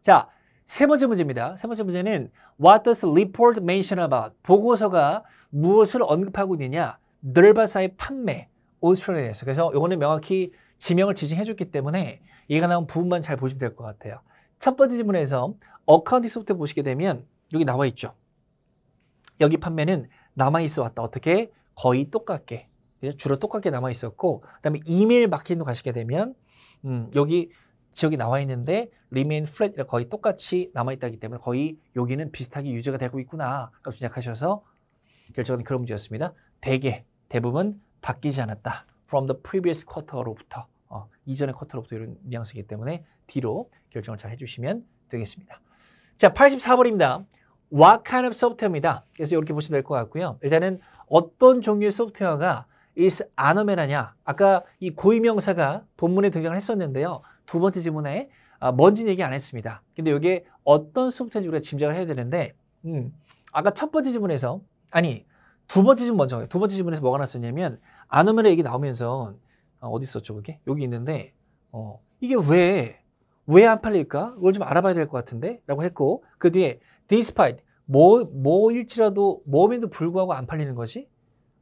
자, 세 번째 문제입니다. 세 번째 문제는 What does report mention about? 보고서가 무엇을 언급하고 있느냐? 널바사의 판매, 오스트리아에대해서 그래서 이거는 명확히 지명을 지정해줬기 때문에 얘가 나온 부분만 잘 보시면 될 것 같아요. 첫 번째 질문에서 어카운팅 소프트 보시게 되면 여기 나와 있죠. 여기 판매는 남아있어 왔다. 어떻게? 거의 똑같게. 주로 똑같게 남아있었고, 그 다음에 이메일 마케팅도 가시게 되면, 음, 여기 지역이 나와 있는데 remain flat 거의 똑같이 남아있다기 때문에 거의 여기는 비슷하게 유지가 되고 있구나 라고 생각하셔서 결정은 그런 문제였습니다. 대개 대부분 바뀌지 않았다. from the previous quarter로부터 어, 이전의 q u a r t e r 로부터 이런 뉘앙스이기 때문에 뒤로 결정을 잘 해주시면 되겠습니다. 자, 84번입니다. what kind of 소프트웨어입니다. 그래서 이렇게 보시면 될 것 같고요. 일단은 어떤 종류의 소프트웨어가 is anomen하냐. 아까 이 고유명사가 본문에 등장을 했었는데요. 두 번째 지문에 아, 뭔지 얘기 안 했습니다. 근데 이게 어떤 소프트웨어인지 우리가 짐작을 해야 되는데 음, 아까 첫 번째 지문에서 아니 두 번째 지문 먼저 두 번째 지문에서 뭐가 났었냐면 anomen의 얘기 나오면서 아, 어디 있었죠 그게? 여기 있는데 어, 이게 왜 왜 안 팔릴까? 이걸 좀 알아봐야 될 것 같은데 라고 했고 그 뒤에 despite 뭐, 뭐일지라도 뭐에도 불구하고 안 팔리는 거지?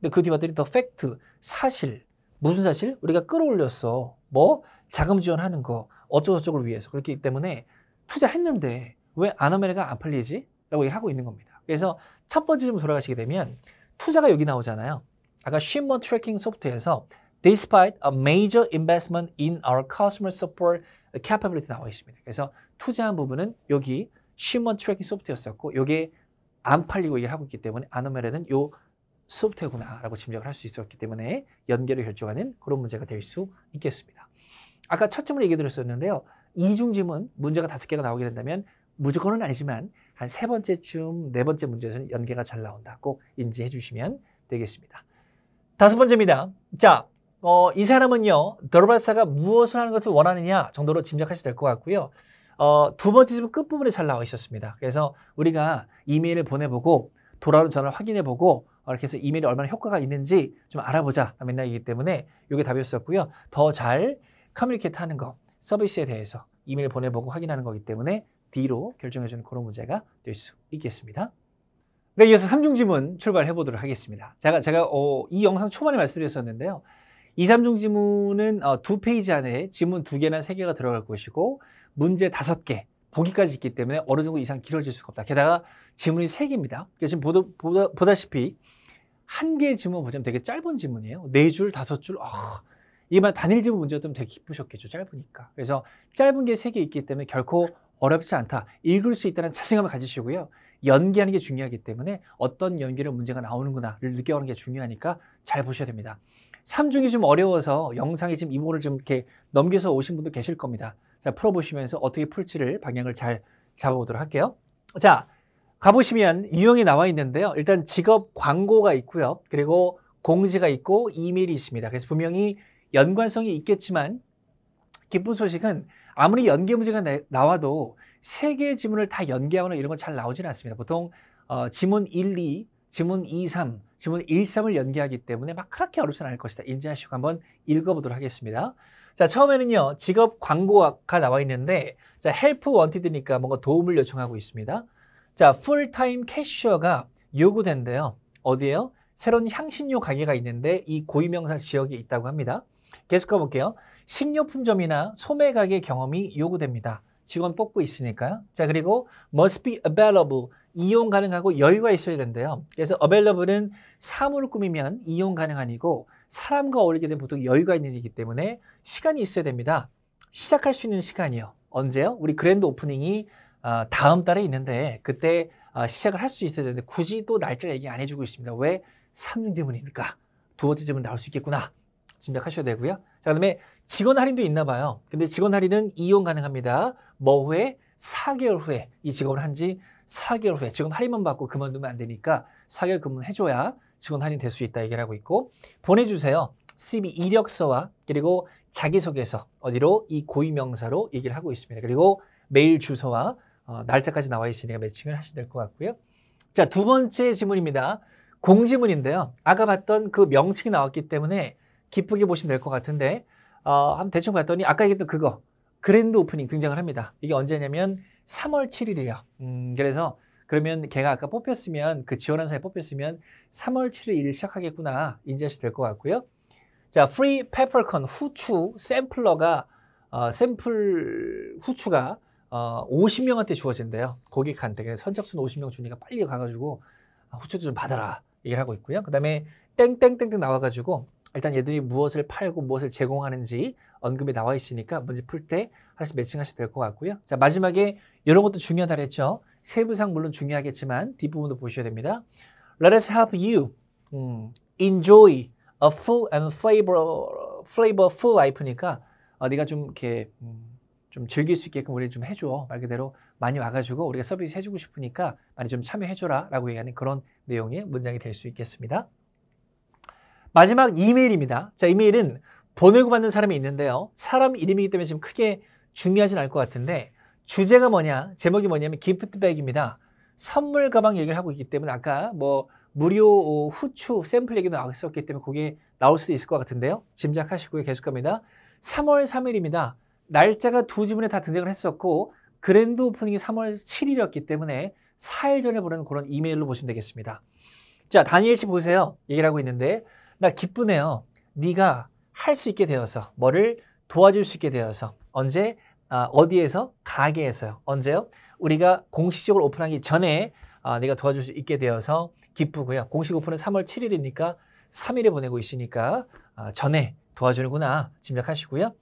근데 그 뒤봤더니 에더 팩트, 사실, 무슨 사실? 우리가 끌어올렸어. 뭐? 자금 지원하는 거, 어쩌고저쩌고를 위해서. 그렇기 때문에 투자했는데 왜아노메리가안 팔리지? 라고 얘기를 하고 있는 겁니다. 그래서 첫 번째 좀 돌아가시게 되면 투자가 여기 나오잖아요. 아까 쉼먼 트래킹 소프트에서 despite a major investment in our customer support capability 나와 있습니다. 그래서 투자한 부분은 여기 심원 트래킹 소프트였었고 이게 안 팔리고 얘기 하고 있기 때문에 아노멜에는 요 소프트구나라고 짐작을 할 수 있었기 때문에 연계를 결정하는 그런 문제가 될 수 있겠습니다. 아까 첫 점을 얘기 드렸었는데요. 이중 질문 문제가 다섯 개가 나오게 된다면 무조건은 아니지만 한 세 번째쯤 네 번째 문제에서는 연계가 잘 나온다. 꼭 인지해 주시면 되겠습니다. 다섯 번째입니다. 자, 어, 이 사람은요. 더르발사가 무엇을 하는 것을 원하느냐 정도로 짐작하시면 될 것 같고요. 어, 두 번째 질문 끝부분에 잘 나와 있었습니다. 그래서 우리가 이메일을 보내보고 돌아오는 전화를 확인해보고 어, 이렇게 해서 이메일이 얼마나 효과가 있는지 좀 알아보자 맨날 이기 때문에 이게 답이었었고요. 더 잘 커뮤니케이트 하는 거, 서비스에 대해서 이메일 보내보고 확인하는 거기 때문에 D로 결정해주는 그런 문제가 될 수 있겠습니다. 네, 이어서 3중 지문 출발해 보도록 하겠습니다. 제가, 제가 어, 이 영상 초반에 말씀드렸었는데요. 2, 3중 지문은 어, 두 페이지 안에 지문 두 개나 세 개가 들어갈 것이고 문제 다섯 개 보기까지 있기 때문에 어느 정도 이상 길어질 수가 없다. 게다가 지문이 세개입니다 지금 보다, 보다, 보다시피 한 개의 지문 보자면 되게 짧은 지문이에요. 네 줄, 다섯 줄. 어, 아, 이만 단일 지문 문제였다면 되게 기쁘셨겠죠. 짧으니까. 그래서 짧은 게 세 개 있기 때문에 결코 어렵지 않다. 읽을 수 있다는 자신감을 가지시고요. 연기하는 게 중요하기 때문에 어떤 연기를 문제가 나오는구나를 느껴오는 게 중요하니까 잘 보셔야 됩니다. 삼중이좀 어려워서 영상에 지금 이모를 좀 이렇게 넘겨서 오신 분도 계실 겁니다. 자, 풀어보시면서 어떻게 풀지를 방향을 잘 잡아보도록 할게요. 자, 가보시면 유형이 나와 있는데요. 일단 직업 광고가 있고요. 그리고 공지가 있고 이메일이 있습니다. 그래서 분명히 연관성이 있겠지만 기쁜 소식은 아무리 연계 문제가 나와도 세 개의 지문을 다 연계하거나 이런 건 잘 나오지는 않습니다. 보통 어, 지문 1, 2, 지문 2, 3, 지문 1, 3을 연계하기 때문에 막 그렇게 어렵진 않을 것이다. 인지하시고 한번 읽어보도록 하겠습니다. 자, 처음에는요, 직업 광고가 나와 있는데, 자, 헬프 원티드니까 뭔가 도움을 요청하고 있습니다. 자, 풀타임 캐셔가 요구된대요. 어디에요? 새로운 향신료 가게가 있는데 이고위명사 지역에 있다고 합니다. 계속 가볼게요. 식료품점이나 소매 가게 경험이 요구됩니다. 직원 뽑고 있으니까요. 자, 그리고 must be available. 이용 가능하고 여유가 있어야 된대요. 그래서 available은 사물을 꾸미면 이용 가능아니고 사람과 어울리게 되면 보통 여유가 있는 일 이기 때문에 시간이 있어야 됩니다. 시작할 수 있는 시간이요. 언제요? 우리 그랜드 오프닝이 아, 다음 달에 있는데 그때 아, 시작을 할 수 있어야 되는데 굳이 또 날짜를 얘기 안 해주고 있습니다. 왜? 3중 지문이니까 두 번째 지문 나올 수 있겠구나. 짐작하셔야 되고요. 자, 그다음에 직원 할인도 있나 봐요. 근데 직원 할인은 이용 가능합니다. 뭐 후에 4개월 후에 이 직업을 한 지 4개월 후에 직원 할인만 받고 그만두면 안 되니까 4개월 근무 해줘야 직원 할인 될 수 있다 얘기를 하고 있고 보내주세요. CV 이력서와 그리고 자기소개서 어디로 이고위명사로 얘기를 하고 있습니다. 그리고 메일 주소와 어, 날짜까지 나와 있으니까 매칭을 하시면 될 것 같고요. 자, 두 번째 지문입니다. 공지문인데요. 아까 봤던 그 명칭이 나왔기 때문에 기쁘게 보시면 될 것 같은데 어, 한번 대충 봤더니 아까 얘기했던 그거 그랜드 오프닝 등장을 합니다. 이게 언제냐면 3월 7일이에요. 음, 그래서 그러면 걔가 아까 뽑혔으면 그 지원한 사람이 뽑혔으면 3월 7일 일 시작하겠구나 인지하시면 될 것 같고요. 자, free peppercorn 후추 샘플러가 어, 샘플 후추가 어, 50명한테 주어진대요. 고객한테. 그래서 선착순 50명 주니까 빨리 가가지고 아, 후추도 좀 받아라 얘기를 하고 있고요. 그 다음에 땡땡땡땡 나와가지고 일단 얘들이 무엇을 팔고 무엇을 제공하는지 언급이 나와 있으니까 먼저 풀때 하나씩 매칭하시면 될 것 같고요. 자 마지막에 이런 것도 중요하다 그랬죠. 세부상 물론 중요하겠지만 뒷부분도 보셔야 됩니다. Let us help you 음, enjoy a 어, full and 음, flavor, flavorful life니까 어, 네가 좀 이렇게 음, 좀 즐길 수 있게끔 우리 좀 해줘. 말 그대로 많이 와가지고 우리가 서비스 해주고 싶으니까 많이 좀 참여해줘라 라고 얘기하는 그런 내용의 문장이 될 수 있겠습니다. 마지막 이메일입니다. 자, 이메일은 보내고 받는 사람이 있는데요. 사람 이름이기 때문에 지금 크게 중요하진 않을 것 같은데 주제가 뭐냐, 제목이 뭐냐면 기프트백입니다. 선물 가방 얘기를 하고 있기 때문에 아까 뭐 무료 후추 샘플 얘기도 나왔었기 때문에 그게 나올 수도 있을 것 같은데요. 짐작하시고요. 계속 갑니다. 3월 3일입니다. 날짜가 두 지문에 다 등장을 했었고 그랜드 오프닝이 3월 7일이었기 때문에 4일 전에 보낸 그런 이메일로 보시면 되겠습니다. 자, 다니엘 씨 보세요. 얘기를 하고 있는데 나 기쁘네요. 네가 할 수 있게 되어서 뭐를 도와줄 수 있게 되어서 언제 아, 어디에서 가게에서요. 언제요? 우리가 공식적으로 오픈하기 전에 아, 내가 도와줄 수 있게 되어서 기쁘고요. 공식 오픈은 3월 7일이니까 3일에 보내고 있으니까 아, 전에 도와주는구나 짐작하시고요.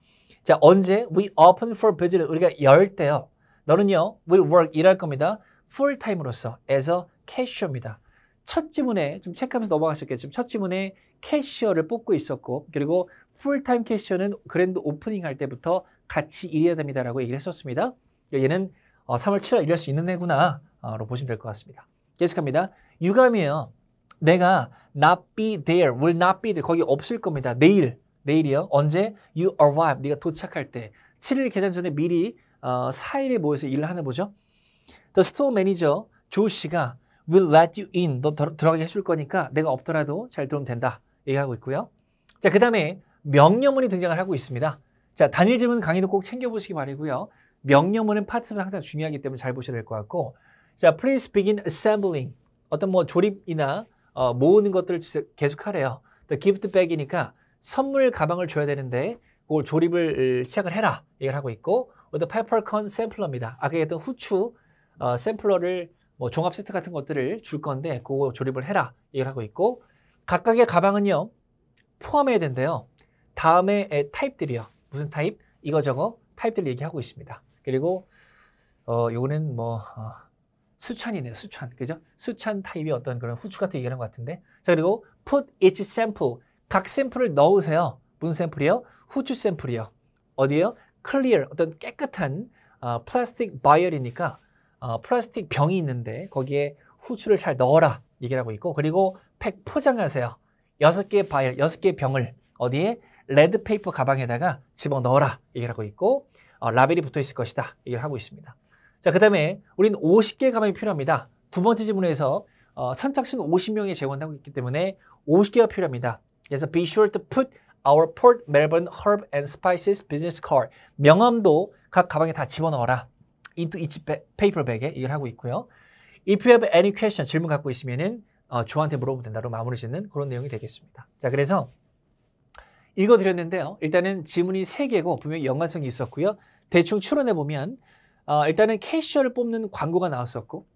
자, 언제 we open for business 우리가 열 때요. 너는요, will work 일할 겁니다. full time으로서 as a cashier입니다. 첫 지문에 좀 체크하면서 넘어가셨겠지만 첫 지문에 캐셔를 뽑고 있었고 그리고 풀타임 캐셔는 그랜드 오프닝 할 때부터 같이 일해야 됩니다라고 얘기를 했었습니다. 얘는 3월 어, 7일 일할 수 있는 애구나로 어, 보시면 될 것 같습니다. 계속합니다. 유감이에요. 내가 not be there, will not be there. 거기 없을 겁니다. 내일, 내일이요. 언제? You arrive, 네가 도착할 때. 7일 계산 전에 미리 어, 4일에 모여서 일을 하나 보죠. The store manager, 조 씨가 will let you in. 너 들어가게 해줄 거니까 내가 없더라도 잘 들어오면 된다. 얘기하고 있고요. 자, 그 다음에 명령문이 등장을 하고 있습니다. 자, 단일 지문 강의도 꼭 챙겨보시기 바라고요. 명령문은 파트는 항상 중요하기 때문에 잘 보셔야 될 것 같고 자, please begin assembling. 어떤 뭐 조립이나 어, 모으는 것들을 계속 하래요. 기프트 백이니까 선물 가방을 줘야 되는데 그걸 조립을 시작을 해라 얘기를 하고 있고 어떤 페퍼컨 샘플러입니다. 아까 얘기했던 후추 어, 샘플러를 뭐 종합 세트 같은 것들을 줄 건데 그거 조립을 해라 얘기를 하고 있고 각각의 가방은요 포함해야 된대요. 다음에 타입들이요. 무슨 타입? 이거 저거 타입들 얘기하고 있습니다. 그리고 어 요거는 뭐 어, 수찬이네요. 수찬. 그죠? 수찬 타입이 어떤 그런 후추 같은 얘기하는 것 같은데. 자, 그리고 put each sample. 각 샘플을 넣으세요. 무슨 샘플이요? 후추 샘플이요. 어디에요? clear. 어떤 깨끗한 어, 플라스틱 바이얼이니까 어, 플라스틱 병이 있는데 거기에 후추를 잘 넣어라. 얘기를 하고 있고. 그리고 팩 포장하세요. 여섯 개의 바이얼, 여섯 개의 병을 어디에? 레드페이퍼 가방에다가 집어넣어라. 얘기를 하고 있고 어, 라벨이 붙어 있을 것이다. 얘기를 하고 있습니다. 자, 그 다음에 우린 50개의 가방이 필요합니다. 두 번째 질문에서 어, 선착순 50명이 재원하고 있기 때문에 50개가 필요합니다. 그래서 be sure to put our Port Melbourne Herb and Spices Business Card 명함도 각 가방에 다 집어넣어라. into each paper bag에 이걸 하고 있고요. If you have any question, 질문 갖고 있으면은 어, 저한테 물어보면 된다로 마무리 짓는 그런 내용이 되겠습니다. 자, 그래서 읽어드렸는데요. 일단은 질문이3개고 분명히 연관성이 있었고요. 대충 추론해보면 어, 일단은 캐셔를 뽑는 광고가 나왔었고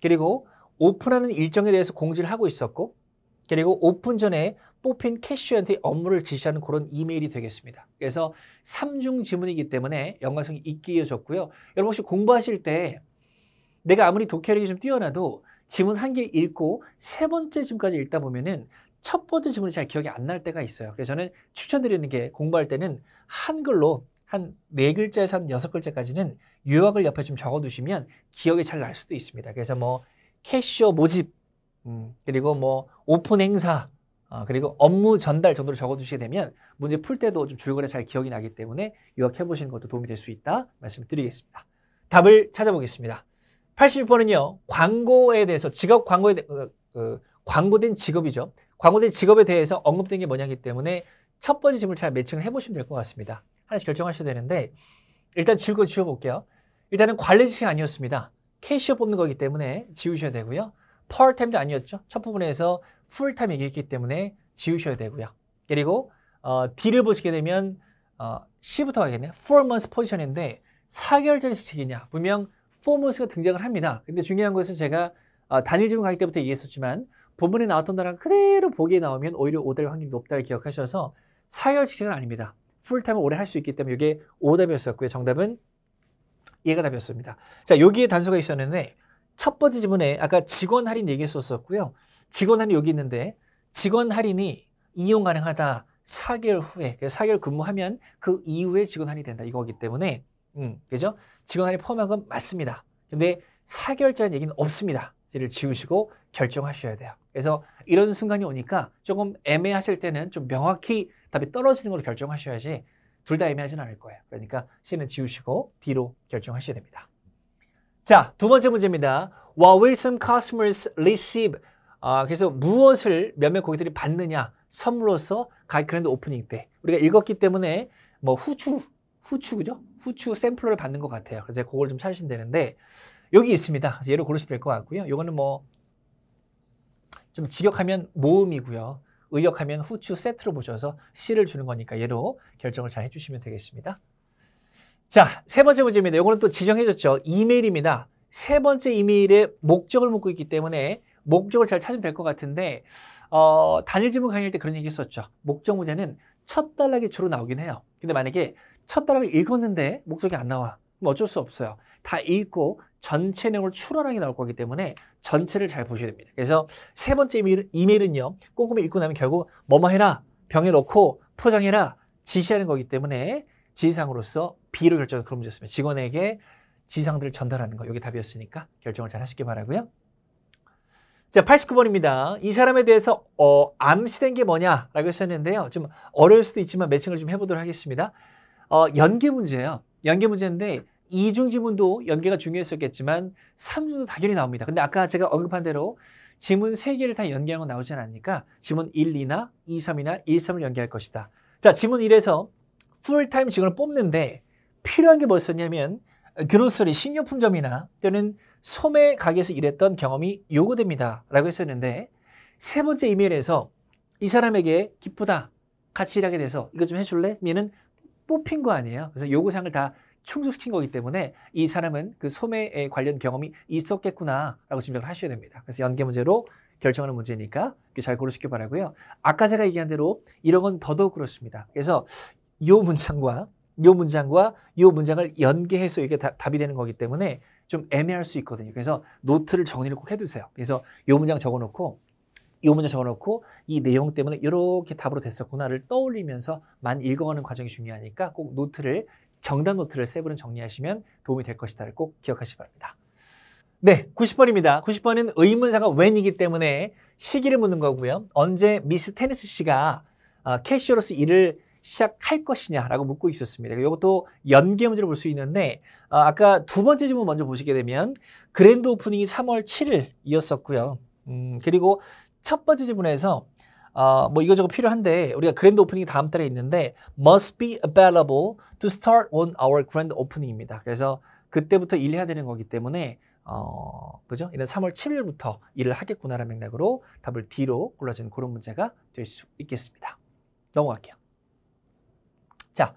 그리고 오픈하는 일정에 대해서 공지를 하고 있었고 그리고 오픈 전에 뽑힌 캐셔한테 업무를 지시하는 그런 이메일이 되겠습니다. 그래서 3중 지문이기 때문에 연관성이 있기에 좋고요. 여러분 혹시 공부하실 때 내가 아무리 독해력이 좀 뛰어나도 지문 한 개 읽고 세 번째 지문까지 읽다 보면은 첫 번째 지문이 잘 기억이 안 날 때가 있어요. 그래서 저는 추천드리는 게 공부할 때는 한글로 한네 글자에서 한 여섯 글자까지는 유형을 옆에 좀 적어두시면 기억이 잘 날 수도 있습니다. 그래서 뭐캐셔 모집, 음, 그리고 뭐 오픈 행사, 어, 그리고 업무 전달 정도를 적어두시게 되면 문제 풀 때도 좀 줄거리 잘 기억이 나기 때문에 요약해 보시는 것도 도움이 될 수 있다 말씀드리겠습니다. 답을 찾아보겠습니다. 8 1번은요 광고에 대해서 직업 광고에 대, 어, 어, 광고된 직업이죠. 광고된 직업에 대해서 언급된 게 뭐냐기 때문에 첫 번째 질문을 잘 매칭을 해보시면 될 것 같습니다. 하나씩 결정하셔야 되는데 일단 질거 지워볼게요. 일단은 관리 지식 아니었습니다. 캐시어 뽑는 거기 때문에 지우셔야 되고요. 펄타임도 아니었죠. 첫 부분에서 풀타임 얘기했기 때문에 지우셔야 되고요. 그리고 어, D를 보시게 되면 어, C부터 가겠네요. 4months 포지션인데 4개월 전리 지식이냐. 분명 4months가 등장을 합니다. 근데 중요한 것은 제가 어, 단일 지문 가기 때부터 얘기했었지만 본문에 나왔던 나어 그대로 보기에 나오면 오히려 오달 확률이 높다를 기억하셔서 4개월 지식은 아닙니다. 풀타임을 오래 할 수 있기 때문에 이게 오답이었었고요. 정답은 얘가 답이었습니다. 자, 여기에 단서가 있었는데 첫 번째 질문에 아까 직원 할인 얘기했었었고요. 직원 할인 여기 있는데 직원 할인이 이용 가능하다. 4개월 후에, 4개월 그러니까 근무하면 그 이후에 직원 할인이 된다. 이거기 때문에, 음, 그죠? 직원 할인 포함한 건 맞습니다. 근데 4개월짜리 얘기는 없습니다. 이를 지우시고 결정하셔야 돼요. 그래서 이런 순간이 오니까 조금 애매하실 때는 좀 명확히 답이 떨어지는 걸 결정하셔야지 둘 다애매하진 않을 거예요. 그러니까 C는 지우시고 D로 결정하셔야 됩니다. 자, 두 번째 문제입니다. What will some customers receive? 아, 그래서 무엇을 몇몇 고객들이 받느냐? 선물로서 가이크랜드 오프닝 때 우리가 읽었기 때문에 뭐 후추, 후추 그죠? 후추 샘플를 받는 것 같아요. 그래서 그걸 좀 찾으시면 되는데 여기 있습니다. 그래서 얘를 고르시면 될 것 같고요. 이거는 뭐 좀 직역하면 모음이고요. 의역하면 후추 세트로 보셔서 C를 주는 거니까 얘로 결정을 잘 해주시면 되겠습니다. 자, 세 번째 문제입니다. 이거는 또 지정해줬죠. 이메일입니다. 세 번째 이메일의 목적을 묻고 있기 때문에 목적을 잘 찾으면 될 것 같은데 어, 단일 지문 강의할 때 그런 얘기 했었죠. 목적 문제는 첫 단락이 주로 나오긴 해요. 근데 만약에 첫 단락을 읽었는데 목적이 안 나와. 그럼 뭐 어쩔 수 없어요. 다 읽고 전체 내용을 추론하게 나올 거기 때문에 전체를 잘 보셔야 됩니다. 그래서 세 번째 이메일, 이메일은요. 꼼꼼히 읽고 나면 결국 뭐뭐 해라. 병에 넣고 포장해라. 지시하는 거기 때문에 지상으로서 B로 결정을 그런 문제였습니다. 직원에게 지상들을 전달하는 거. 여기 답이었으니까 결정을 잘하시길 바라고요. 자, 89번입니다. 이 사람에 대해서 어, 암시된 게 뭐냐라고 했었는데요. 좀 어려울 수도 있지만 매칭을 좀 해보도록 하겠습니다. 어, 연계 문제예요. 연계 문제인데 이중 지문도 연계가 중요했었겠지만 3중도 당연히 나옵니다. 근데 아까 제가 언급한 대로 지문 3개를다연계하고 나오지 않으니까 지문 1, 2나 2, 3이나 1, 3을 연계할 것이다. 자, 지문 1에서 풀타임 직원을 뽑는데 필요한 게 뭐였었냐면 그로서리 식료품점이나 또는 소매 가게에서 일했던 경험이 요구됩니다. 라고 했었는데 세 번째 이메일에서 이 사람에게 기쁘다. 같이 일하게 돼서 이거 좀 해줄래? 얘는 뽑힌 거 아니에요. 그래서 요구사항을 다 충족시킨 거기 때문에 이 사람은 그 소매에 관련 경험이 있었겠구나라고 증명을 하셔야 됩니다. 그래서 연계 문제로 결정하는 문제니까 잘 고르시길 바라고요. 아까 제가 얘기한 대로 이런 건 더더욱 그렇습니다. 그래서 요 문장과 요 문장과 요 문장을 연계해서 이게 다, 답이 되는 거기 때문에 좀 애매할 수 있거든요. 그래서 노트를 정리를 꼭 해두세요. 그래서 요 문장 적어놓고 이 문장 적어놓고 이 내용 때문에 이렇게 답으로 됐었구나를 떠올리면서만 읽어가는 과정이 중요하니까 꼭 노트를 정답 노트를 세븐은 정리하시면 도움이 될것이다꼭 기억하시기 바랍니다. 네, 90번입니다. 90번은 의문사가 when이기 때문에 시기를 묻는 거고요. 언제 미스 테니스 씨가 아, 캐시어로서 일을 시작할 것이냐라고 묻고 있었습니다. 이것도 연계 문제로 볼 수 있는데 아, 아까 두 번째 질문 먼저 보시게 되면 그랜드 오프닝이 3월 7일이었었고요. 음, 그리고 첫 번째 질문에서 어, 뭐 이거저거 필요한데 우리가 그랜드 오프닝이 다음 달에 있는데 must be available to start on our grand opening입니다. 그래서 그때부터 일해야 되는 거기 때문에 어, 그죠? 이는 3월 7일부터 일을 하겠구나라는 맥락으로 답을 D로 골라주는 그런 문제가 될 수 있겠습니다. 넘어갈게요. 자,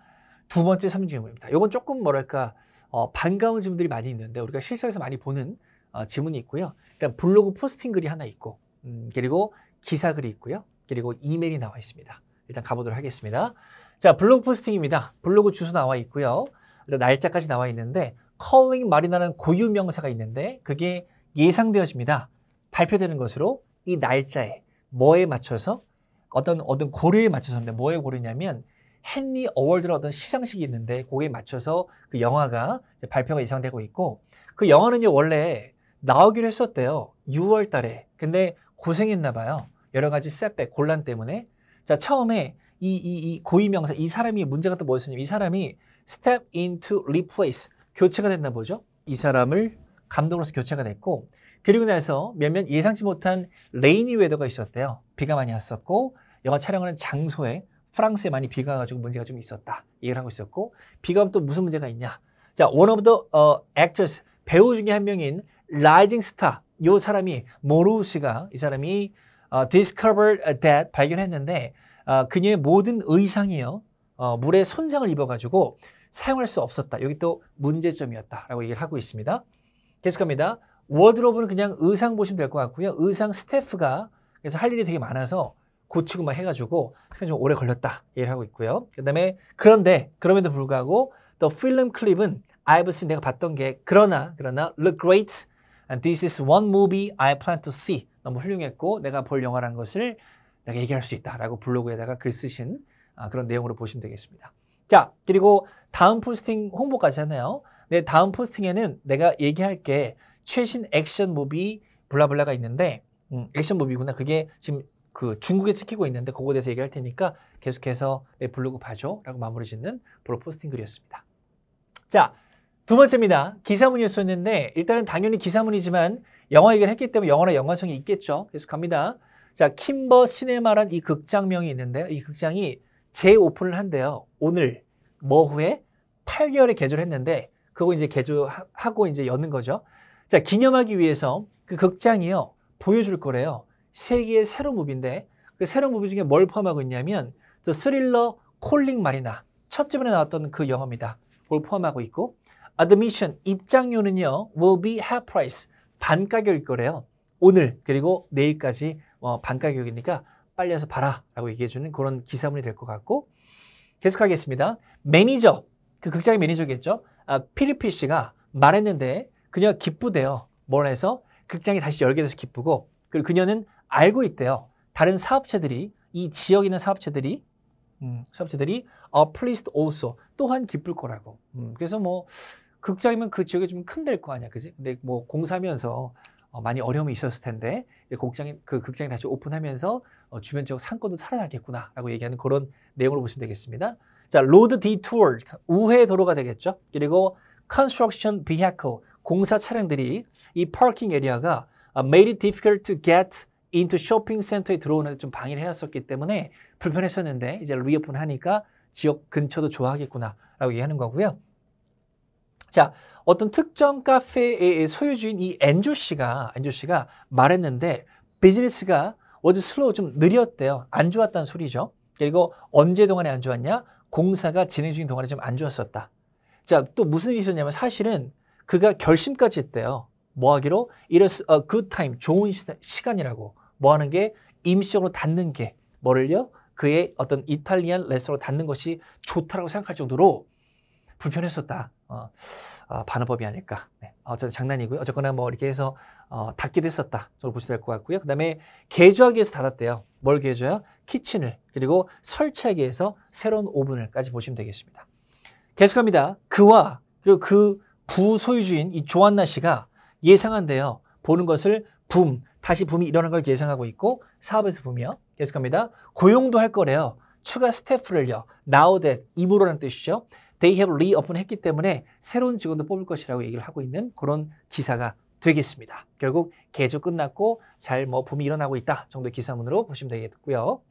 두 번째 3중 질문입니다. 이건 조금 뭐랄까 어, 반가운 질문들이 많이 있는데 우리가 실서에서 많이 보는 어, 질문이 있고요. 일단 블로그 포스팅 글이 하나 있고 음, 그리고 기사 글이 있고요. 그리고 이메일이 나와 있습니다. 일단 가보도록 하겠습니다. 자, 블로그 포스팅입니다. 블로그 주소 나와 있고요. 날짜까지 나와 있는데 calling 말이라는 고유 명사가 있는데 그게 예상되어집니다. 발표되는 것으로 이 날짜에 뭐에 맞춰서 어떤 어떤 고려에 맞춰서인데 뭐에 고르냐면 헨리 어월드는 어떤 시상식이 있는데 거기에 맞춰서 그 영화가 발표가 예상되고 있고 그 영화는요 원래 나오기로 했었대요. 6월 달에. 근데 고생했나 봐요. 여러 가지 셋백, 곤란 때문에 자 처음에 이 이 이 고유명사 이 사람이 문제가 또뭐였었냐면이 사람이 step into replace 교체가 됐나 보죠. 이 사람을 감독으로서 교체가 됐고 그리고 나서 몇몇 예상치 못한 레이니 웨더가 있었대요. 비가 많이 왔었고 영화 촬영하는 장소에 프랑스에 많이 비가 와가지고 문제가 좀 있었다 얘기를 하고 있었고 비가 오면 또 무슨 문제가 있냐 자 one of the uh, actors 배우 중에 한 명인 라이징 스타 요 사람이 모로우스가 이 사람이 어, discovered that 발견했는데 어, 그녀의 모든 의상이요 어, 물에 손상을 입어가지고 사용할 수 없었다. 여기 또 문제점이었다라고 얘기를 하고 있습니다. 계속합니다. 워드로브는 그냥 의상 보시면 될 것 같고요. 의상 스태프가 그래서 할 일이 되게 많아서 고치고 막 해가지고 시간 좀 오래 걸렸다 얘기를 하고 있고요. 그다음에 그런데 그럼에도 불구하고 또 필름 클립은 I've seen 내가 봤던 게 그러나 그러나 look great and this is one movie I plan to see 너무 훌륭했고 내가 볼 영화라는 것을 내가 얘기할 수 있다라고 블로그에다가 글 쓰신 아, 그런 내용으로 보시면 되겠습니다. 자, 그리고 다음 포스팅 홍보까지 하네요. 네, 다음 포스팅에는 내가 얘기할 게 최신 액션 무비 블라블라가 있는데 음, 액션 무비구나. 그게 지금 그 중국에 찍히고 있는데 그거에 대해서 얘기할 테니까 계속해서 내 블로그 봐줘라고 마무리 짓는 블로 포스팅 글이었습니다. 자, 두 번째입니다. 기사문이었었는데 일단은 당연히 기사문이지만 영어 얘기를 했기 때문에 영어랑 연관성이 있겠죠. 계속 갑니다. 자, 킴버 시네마란 이 극장명이 있는데요. 이 극장이 재오픈을 한대요. 오늘, 뭐후에 8개월에 개조를 했는데 그거 이제 개조하고 이제 여는 거죠. 자, 기념하기 위해서 그 극장이요. 보여줄 거래요. 세계의 새로운 무비인데 그 새로운 무비 중에 뭘 포함하고 있냐면 저 스릴러 콜링 마리나 첫 집에 나왔던 그 영화입니다. 그걸 포함하고 있고 Admission 입장료는요. will be half price 반 가격일 거래요. 오늘 그리고 내일까지 어, 반 가격이니까 빨리 해서 봐라 라고 얘기해주는 그런 기사문이 될 것 같고 계속하겠습니다. 매니저, 그 극장의 매니저겠죠. 아, 피리피 씨가 말했는데 그녀가 기쁘대요. 뭘 해서 극장이 다시 열게 돼서 기쁘고 그리고 그녀는 알고 있대요. 다른 사업체들이 이 지역에 있는 사업체들이 음, 사업체들이 are 어, pleased also 또한 기쁠 거라고. 음, 그래서 뭐 극장이면 그 지역에 좀큰 데일 거 아니야, 그지? 근데 뭐 공사하면서 어, 많이 어려움이 있었을 텐데 이제 극장이 그 극장이 다시 오픈하면서 어, 주변 지역 상권도 살아나겠구나라고 얘기하는 그런 내용으로 보시면 되겠습니다. 자, 로드 디투어 우회 도로가 되겠죠. 그리고 construction vehicle 공사 차량들이 이 파킹 에리아가 어, made it difficult to get into 쇼핑 센터에 들어오는 데 좀 방해를 해왔었기 때문에 불편했었는데 이제 리오픈 하니까 지역 근처도 좋아하겠구나라고 얘기하는 거고요. 자, 어떤 특정 카페의 소유주인 이 엔조 씨가 엔조 씨가 말했는데 비즈니스가 어제 슬로우 좀 느렸대요. 안 좋았다는 소리죠. 그리고 언제 동안에 안 좋았냐? 공사가 진행 중인 동안에 좀 안 좋았었다. 자, 또 무슨 일이 있었냐면 사실은 그가 결심까지 했대요. 뭐 하기로? 이런 어, good time, 좋은 시, 간이라고뭐 하는 게 임시적으로 닫는 게 뭐를요? 그의 어떤 이탈리안 레스토랑 닫는 것이 좋다라고 생각할 정도로 불편했었다. 어, 어, 반어법이 아닐까. 네. 어쨌든 장난이고요. 어쨌거나 뭐 이렇게 해서 어, 닫기도 했었다. 저로 보시면 될 것 같고요. 그 다음에 개조하기 위해서 닫았대요. 뭘 개조해요? 키친을. 그리고 설치하기 위해서 새로운 오븐을까지 보시면 되겠습니다. 계속합니다. 그와 그리고 그 부소유주인 이 조한나 씨가 예상한대요. 보는 것을 붐, 다시 붐이 일어난 걸 예상하고 있고 사업에서 붐이요. 계속합니다. 고용도 할 거래요. 추가 스태프를요. 나 o w t h 입으로라는 뜻이죠. they have reopen했기 때문에 새로운 직원도 뽑을 것이라고 얘기를 하고 있는 그런 기사가 되겠습니다. 결국 개조 끝났고 잘뭐 붐이 일어나고 있다 정도의 기사문으로 보시면 되겠고요.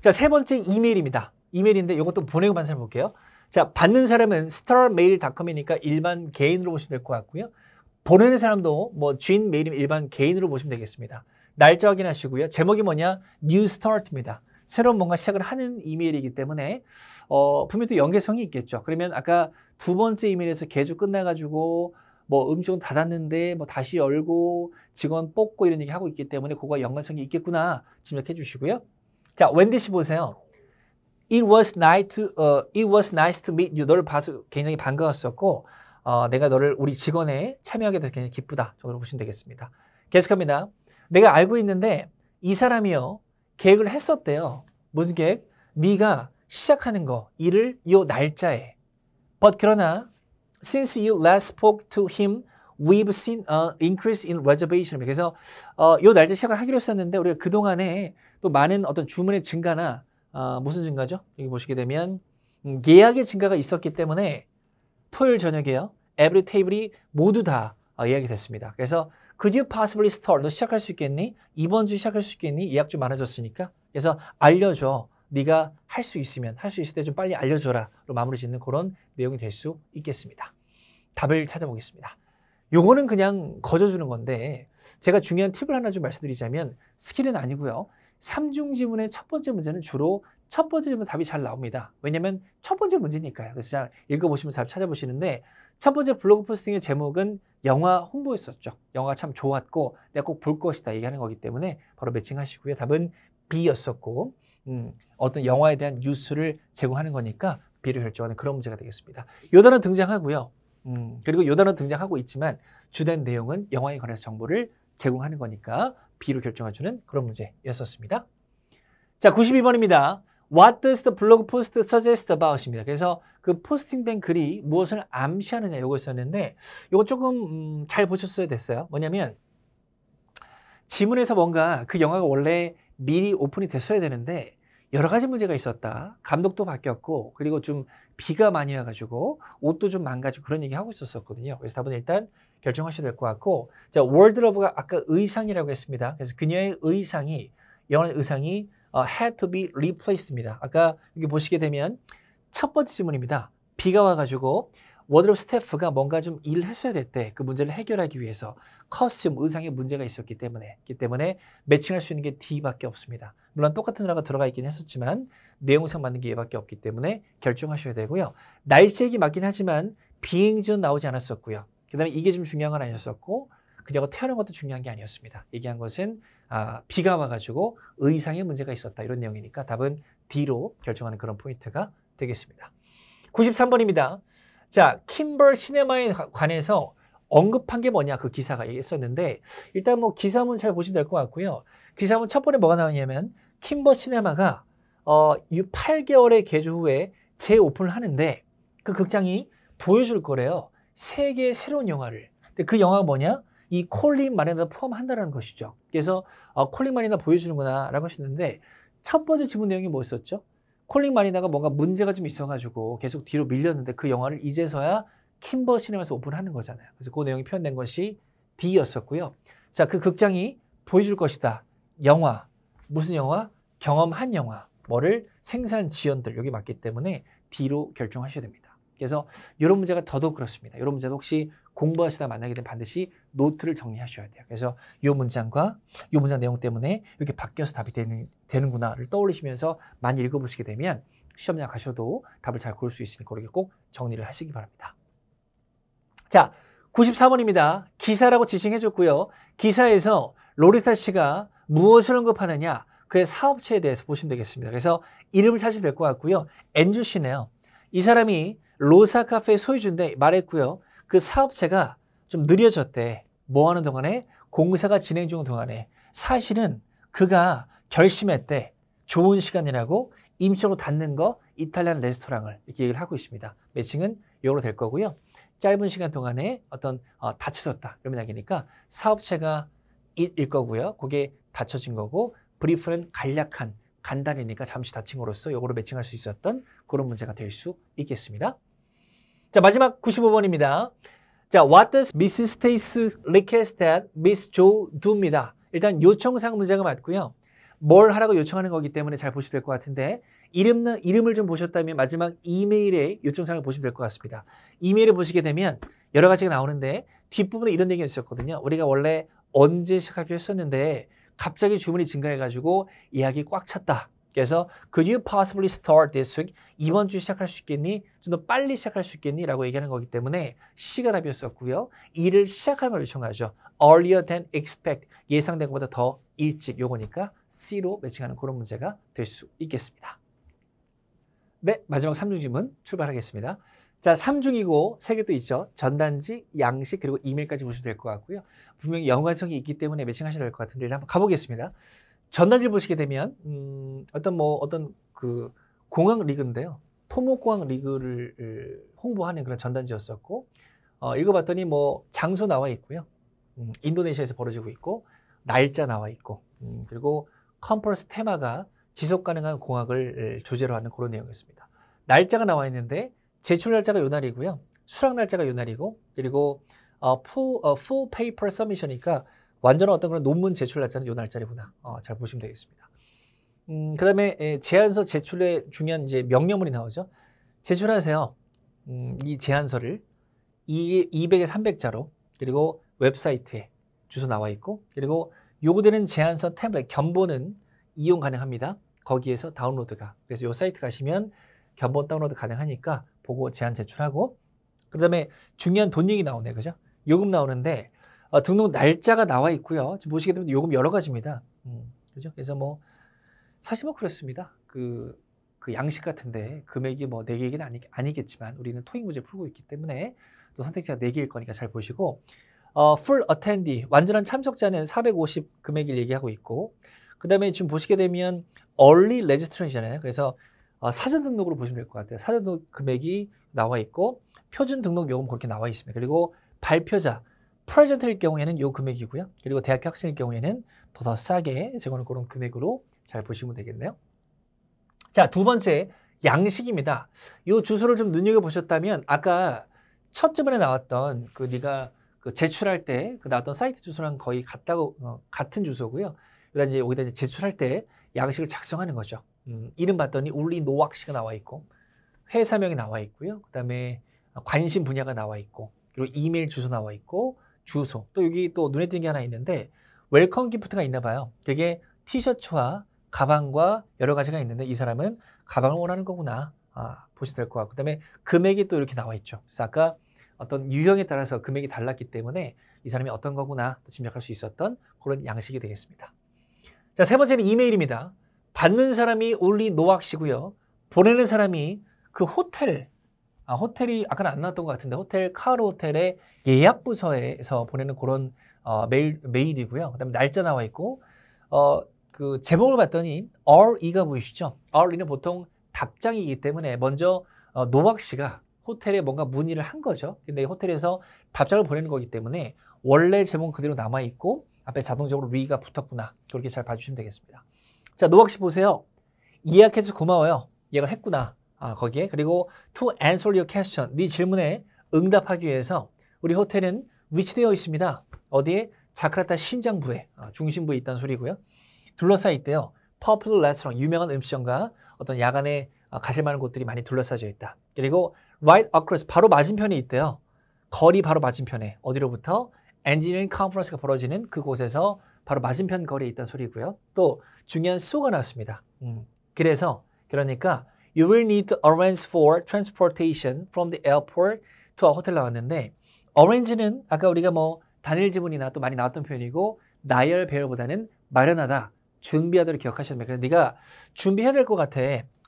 자, 세 번째 이메일입니다. 이메일인데 이것도 보내고 반사를 볼게요. 자, 받는 사람은 starmail.com이니까 일반 개인으로 보시면 될 것 같고요. 보내는 사람도 뭐 주인 메일이면 일반 개인으로 보시면 되겠습니다. 날짜 확인하시고요. 제목이 뭐냐? New Start입니다. 새로운 뭔가 시작을 하는 이메일이기 때문에 어, 분명히 또 연계성이 있겠죠. 그러면 아까 두 번째 이메일에서 계주 끝나가지고 뭐 음식은 닫았는데 뭐 다시 열고 직원 뽑고 이런 얘기 하고 있기 때문에 그거와 연관성이 있겠구나 짐작해 주시고요. 자, 웬디씨 보세요. It was nice to, uh, it was nice to meet you. 너를 봐서 굉장히 반가웠었고 어, 내가 너를 우리 직원에 참여하게 돼서 굉장히 기쁘다. 저걸 보시면 되겠습니다. 계속합니다. 내가 알고 있는데 이 사람이요. 계획을 했었대요. 무슨 계획? 네가 시작하는 거, 일을 요 날짜에. But 그러나 since you last spoke to him, we've seen an increase in reservation. 그래서 어, 날짜 시작을 하기로 했었는데 우리가 그 동안에 또 많은 어떤 주문의 증가나 어, 무슨 증가죠? 여기 보시게 되면 음, 예약의 증가가 있었기 때문에 토요일 저녁에요. 에브리 테이블이 모두 다 어, 예약이 됐습니다. 그래서 Could you possibly start? 너 시작할 수 있겠니? 이번 주 시작할 수 있겠니? 예약 좀 많아졌으니까. 그래서 알려줘. 네가 할 수 있으면 할 수 있을 때 좀 빨리 알려줘라로 마무리 짓는 그런 내용이 될 수 있겠습니다. 답을 찾아보겠습니다. 요거는 그냥 거져주는 건데 제가 중요한 팁을 하나 좀 말씀드리자면 스킬은 아니고요. 삼중 지문의 첫 번째 문제는 주로 첫 번째 질문 답이 잘 나옵니다. 왜냐면 첫 번째 문제니까요. 그래서 잘 읽어보시면 잘 찾아보시는데 첫 번째 블로그 포스팅의 제목은 영화 홍보였었죠. 영화참 좋았고 내가 꼭 볼 것이다 얘기하는 거기 때문에 바로 매칭하시고요. 답은 B였었고 음, 어떤 영화에 대한 뉴스를 제공하는 거니까 B를 결정하는 그런 문제가 되겠습니다. 요 단어 등장하고요. 음, 그리고 요 단어 등장하고 있지만 주된 내용은 영화에 관해서 정보를 제공하는 거니까 B로 결정해주는 그런 문제였었습니다. 자, 92번입니다. What does the blog post suggest about입니다. 그래서 그 포스팅된 글이 무엇을 암시하느냐 이걸 썼는데 이거 조금 음, 잘 보셨어야 됐어요. 뭐냐면 지문에서 뭔가 그 영화가 원래 미리 오픈이 됐어야 되는데 여러 가지 문제가 있었다. 감독도 바뀌었고 그리고 좀 비가 많이 와가지고 옷도 좀 망가지고 그런 얘기 하고 있었거든요 그래서 답은 일단 결정하셔야 될것 같고 자 월드러브가 아까 의상이라고 했습니다. 그래서 그녀의 의상이 영화의 의상이 어, had to be replaced입니다. 아까 여기 보시게 되면 첫 번째 질문입니다. 비가 와가지고 워드롭 스태프가 뭔가 좀 일을 했어야 될 때 그 문제를 해결하기 위해서 커스튬 의상에 문제가 있었기 때문에 있기 때문에 매칭할 수 있는 게 D밖에 없습니다. 물론 똑같은 단어가 들어가 있긴 했었지만 내용상 맞는 게 얘밖에 없기 때문에 결정하셔야 되고요. 날씨액이 맞긴 하지만 비행지는 나오지 않았었고요. 그 다음에 이게 좀 중요한 건 아니었었고 그녀가 태어난 것도 중요한 게 아니었습니다. 얘기한 것은 아, 비가 와가지고 의상에 문제가 있었다 이런 내용이니까 답은 D로 결정하는 그런 포인트가 되겠습니다. 93번입니다. 자, 킴벌 시네마에 관해서 언급한 게 뭐냐 그 기사가 있었는데 일단 뭐 기사문 잘 보시면 될 것 같고요. 기사문 첫 번에 뭐가 나오냐면 킴버 시네마가 어, 8개월의 개조 후에 재오픈을 하는데 그 극장이 보여줄 거래요. 세계의 새로운 영화를. 근데 그 영화가 뭐냐? 이 콜린 마레나 포함한다는 것이죠. 그래서 어, 콜링 마리나 보여주는구나라고 하시는데 첫 번째 질문 내용이 뭐였었죠? 콜링 마리나가 뭔가 문제가 좀 있어가지고 계속 뒤로 밀렸는데 그 영화를 이제서야 킴버 시네마에서 오픈하는 거잖아요. 그래서 그 내용이 표현된 것이 D였었고요. 자, 그 극장이 보여줄 것이다. 영화. 무슨 영화? 경험한 영화. 뭐를 생산 지연들 여기 맞기 때문에 D로 결정하셔야 됩니다. 그래서 이런 문제가 더더욱 그렇습니다. 이런 문제도 혹시 공부하시다 만나게 되면 반드시 노트를 정리하셔야 돼요. 그래서 이 문장과 이 문장 내용 때문에 이렇게 바뀌어서 답이 되는, 되는구나를 떠올리시면서 많이 읽어보시게 되면 시험장 가셔도 답을 잘 고를 수 있으니까 그렇게 꼭 정리를 하시기 바랍니다. 자, 9 3번입니다 기사라고 지칭해줬고요. 기사에서 로리타 씨가 무엇을 언급하느냐 그의 사업체에 대해서 보시면 되겠습니다. 그래서 이름을 찾으면 될 것 같고요. 엔주 씨네요. 이 사람이 로사 카페 소유주인데 말했고요. 그 사업체가 좀 느려졌대. 뭐 하는 동안에 공사가 진행 중 동안에 사실은 그가 결심했대. 좋은 시간이라고 임시로 닫는 거 이탈리안 레스토랑을 이렇게 얘기를 하고 있습니다. 매칭은 이걸로 될 거고요. 짧은 시간 동안에 어떤 어, 다쳐졌다 이런 이야기니까 사업체가 일 거고요. 그게 다쳐진 거고 브리프는 간략한 간단이니까 잠시 다친 거로써 이거로 매칭할 수 있었던 그런 문제가 될 수 있겠습니다. 자, 마지막 95번입니다. 자, what does m r s s t a c e request that Miss Joe do입니다. 일단 요청사항 문제가 맞고요. 뭘 하라고 요청하는 거기 때문에 잘 보시면 될 것 같은데 이름, 이름을 좀 보셨다면 마지막 이메일의 요청사항을 보시면 될 것 같습니다. 이메일을 보시게 되면 여러 가지가 나오는데 뒷부분에 이런 얘기가 있었거든요. 우리가 원래 언제 시작하기로 했었는데 갑자기 주문이 증가해가지고 이야기 꽉 찼다. 그래서 could you possibly start this week? 이번 주 시작할 수 있겠니? 좀 더 빨리 시작할 수 있겠니? 라고 얘기하는 거기 때문에 시간을 비었었고요. 일을 시작하는걸 요청하죠. earlier than expect. 예상된 것보다 더 일찍 요거니까 C로 매칭하는 그런 문제가 될 수 있겠습니다. 네, 마지막 3중 질문 출발하겠습니다. 자, 3중이고 세개또 있죠. 전단지, 양식, 그리고 이메일까지 보시면 될 것 같고요. 분명히 영관성이 있기 때문에 매칭하셔야 될 것 같은데 일단 한번 가보겠습니다. 전단지 보시게 되면 음, 어떤 뭐 어떤 그 공항 리그인데요. 토목공항 리그를 홍보하는 그런 전단지였었고 어, 읽어봤더니 뭐 장소 나와 있고요. 음, 인도네시아에서 벌어지고 있고 날짜 나와 있고 음, 그리고 컴퍼런스 테마가 지속 가능한 공학을 주제로 하는 그런 내용이었습니다. 날짜가 나와 있는데 제출 날짜가 요 날이고요. 수락 날짜가 요 날이고 그리고 어, full, 어, full paper submission이니까 완전한 어떤 그런 논문 제출 날짜는 요 날짜리구나. 어, 잘 보시면 되겠습니다. 음, 그 다음에 예, 제안서 제출에 중요한 이제 명령문이 나오죠. 제출하세요. 음, 이 제안서를 200에 300자로 그리고 웹사이트에 주소 나와 있고 그리고 요구되는 제안서 템플릿 견본은 이용 가능합니다. 거기에서 다운로드가 그래서 요 사이트 가시면 견본 다운로드 가능하니까 보고 제안 제출하고 그다음에 중요한 돈 얘기 나오네 그죠? 요금 나오는데 어, 등록 날짜가 나와 있고요. 지금 보시게 되면 요금 여러 가지입니다. 음, 그죠? 그래서 뭐 사실 뭐 그렇습니다. 그, 그 양식 같은데 금액이 뭐네 개긴 아니, 아니겠지만 우리는 토익 문제 풀고 있기 때문에 또 선택지가 네 개일 거니까 잘 보시고 어, full attendee 완전한 참석자는 450 금액을 얘기하고 있고 그 다음에 지금 보시게 되면 early registration이잖아요. 그래서 어, 사전 등록으로 보시면 될 것 같아요. 사전 등록 금액이 나와 있고 표준 등록 요금 그렇게 나와 있습니다. 그리고 발표자 프레젠트일 경우에는 요 금액이고요. 그리고 대학교 학생일 경우에는 더 더 싸게 제공하는 그런 금액으로 잘 보시면 되겠네요. 자, 두 번째 양식입니다. 요 주소를 좀 눈여겨보셨다면 아까 첫주번에 나왔던 그 네가 그 제출할 때 그 나왔던 사이트 주소랑 거의 같다고 어, 같은 주소고요. 그 일단 이제 여기다 이제 제출할 때 양식을 작성하는 거죠. 음, 이름 봤더니 울리 노왁시가 나와 있고 회사명이 나와 있고요. 그다음에 관심 분야가 나와 있고 그리고 이메일 주소 나와 있고 주소 또 여기 또 눈에 띄는 게 하나 있는데 웰컴 기프트가 있나 봐요. 그게 티셔츠와 가방과 여러 가지가 있는데 이 사람은 가방을 원하는 거구나 아, 보시면 될 것 같고 그다음에 금액이 또 이렇게 나와 있죠. 그래서 아까 어떤 유형에 따라서 금액이 달랐기 때문에 이 사람이 어떤 거구나 또 짐작할 수 있었던 그런 양식이 되겠습니다. 자, 세 번째는 이메일입니다. 받는 사람이 올리 노악시고요. 보내는 사람이 그 호텔 아, 호텔이 아까는 안 나왔던 것 같은데 호텔 카로 호텔의 예약 부서에서 보내는 그런 어, 메일 메일이고요. 그다음에 날짜 나와 있고 어, 그 제목을 봤더니 RE가 보이시죠? RE는 보통 답장이기 때문에 먼저 어, 노박 씨가 호텔에 뭔가 문의를 한 거죠. 근데 호텔에서 답장을 보내는 거기 때문에 원래 제목 그대로 남아 있고 앞에 자동적으로 위가 붙었구나. 그렇게 잘 봐주시면 되겠습니다. 자, 노박 씨 보세요. 예약해서 고마워요. 예약을 했구나. 아, 거기에 그리고 to answer your question 네 질문에 응답하기 위해서 우리 호텔은 위치되어 있습니다. 어디에? 자크라타 심장부에 아, 중심부에 있다는 소리고요. 둘러싸여 있대요. popular restaurant 유명한 음식점과 어떤 야간에 아, 가실 만한 곳들이 많이 둘러싸여 있다. 그리고 right across 바로 맞은편에 있대요. 거리 바로 맞은편에 어디로부터 엔지니어링 컨퍼런스가 벌어지는 그곳에서 바로 맞은편 거리에 있다는 소리고요. 또 중요한 수가 나왔습니다. 음, 그래서 그러니까 You will need to arrange for transportation from the airport to a hotel 나왔는데 arrange는 아까 우리가 뭐 단일 지문이나 또 많이 나왔던 표현이고 나열 배열보다는 마련하다 준비하다를 기억하셔야 됩니다. 네가 준비해야 될 것 같아.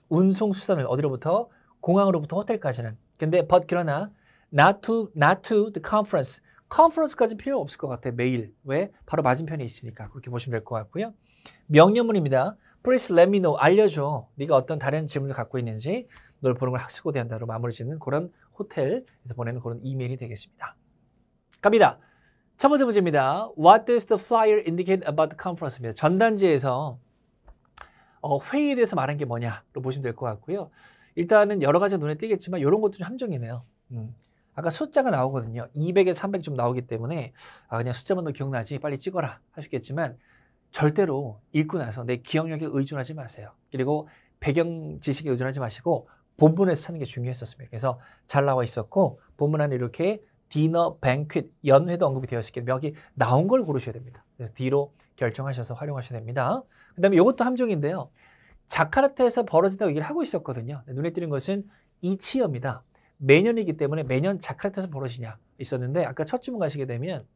운송 수단을 어디로부터 공항으로부터 호텔까지는. 근데 but 그러나 not to not to the conference. 컨퍼런스까지 필요 없을 것 같아 매일 왜 바로 맞은편에 있으니까 그렇게 보시면 될 것 같고요 명령문입니다 Please let me know. 알려줘. 네가 어떤 다른 질문을 갖고 있는지 널 보는 걸 학수고대한다로 마무리 짓는 그런 호텔에서 보내는 그런 이메일이 되겠습니다. 갑니다. 첫 번째 문제입니다. What does the flyer indicate about the conference입니다. 전단지에서 어, 회의에 대해서 말한 게 뭐냐로 보시면 될 것 같고요. 일단은 여러 가지 눈에 띄겠지만 이런 것도 좀 함정이네요. 음. 아까 숫자가 나오거든요. 200에 300 좀 나오기 때문에 아, 그냥 숫자만 더 기억나지 빨리 찍어라 하셨겠지만 절대로 읽고 나서 내 기억력에 의존하지 마세요. 그리고 배경 지식에 의존하지 마시고 본문에서 찾는 게 중요했었습니다. 그래서 잘 나와 있었고 본문 안에 이렇게 디너, 뱅퀽, 연회도 언급이 되어 있기 때문에 여기 나온 걸 고르셔야 됩니다. 그래서 D로 결정하셔서 활용하셔야 됩니다. 그 다음에 이것도 함정인데요. 자카르타에서 벌어진다고 얘기를 하고 있었거든요. 눈에 띄는 것은 이치어입니다. 매년이기 때문에 매년 자카르타에서 벌어지냐 있었는데 아까 첫 주문 가시게 되면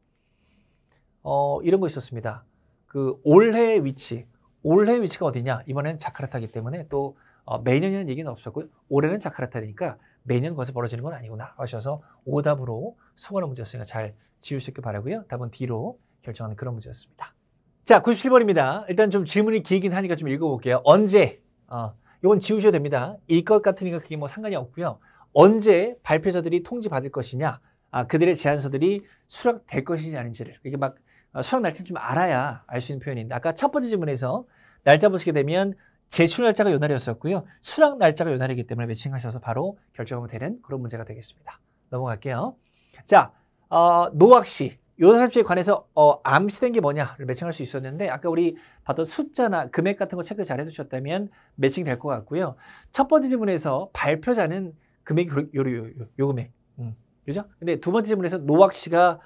어, 이런 거 있었습니다. 그 올해의 위치, 올해의 위치가 어디냐? 이번엔 자카르타기 때문에 또 어, 매년이라는 얘기는 없었고 올해는 자카르타니까 매년 거기서 벌어지는 건 아니구나 하셔서 오답으로 소고하는 문제였으니까 잘 지우셨길 바라고요. 답은 D로 결정하는 그런 문제였습니다. 자, 97번입니다. 일단 좀 질문이 길긴 하니까 좀 읽어볼게요. 언제? 어, 이건 지우셔도 됩니다. 일 것 같으니까 그게 뭐 상관이 없고요. 언제 발표자들이 통지받을 것이냐? 아, 그들의 제안서들이 수락될 것이냐 아닌지를 이게 막 아, 수학 날짜를 좀 알아야 알 수 있는 표현인데 아까 첫 번째 질문에서 날짜 보시게 되면 제출 날짜가 요날이었었고요. 수락 날짜가 요날이기 때문에 매칭하셔서 바로 결정하면 되는 그런 문제가 되겠습니다. 넘어갈게요. 자, 어, 노학시. 요날합시에 관해서 어, 암시된 게 뭐냐를 매칭할 수 있었는데 아까 우리 봤던 숫자나 금액 같은 거 체크 잘 해두셨다면 매칭될 것 같고요. 첫 번째 질문에서 발표자는 금액이 요, 요, 요, 요 금액. 음. 그죠? 근데 두 번째 질문에서 노학시가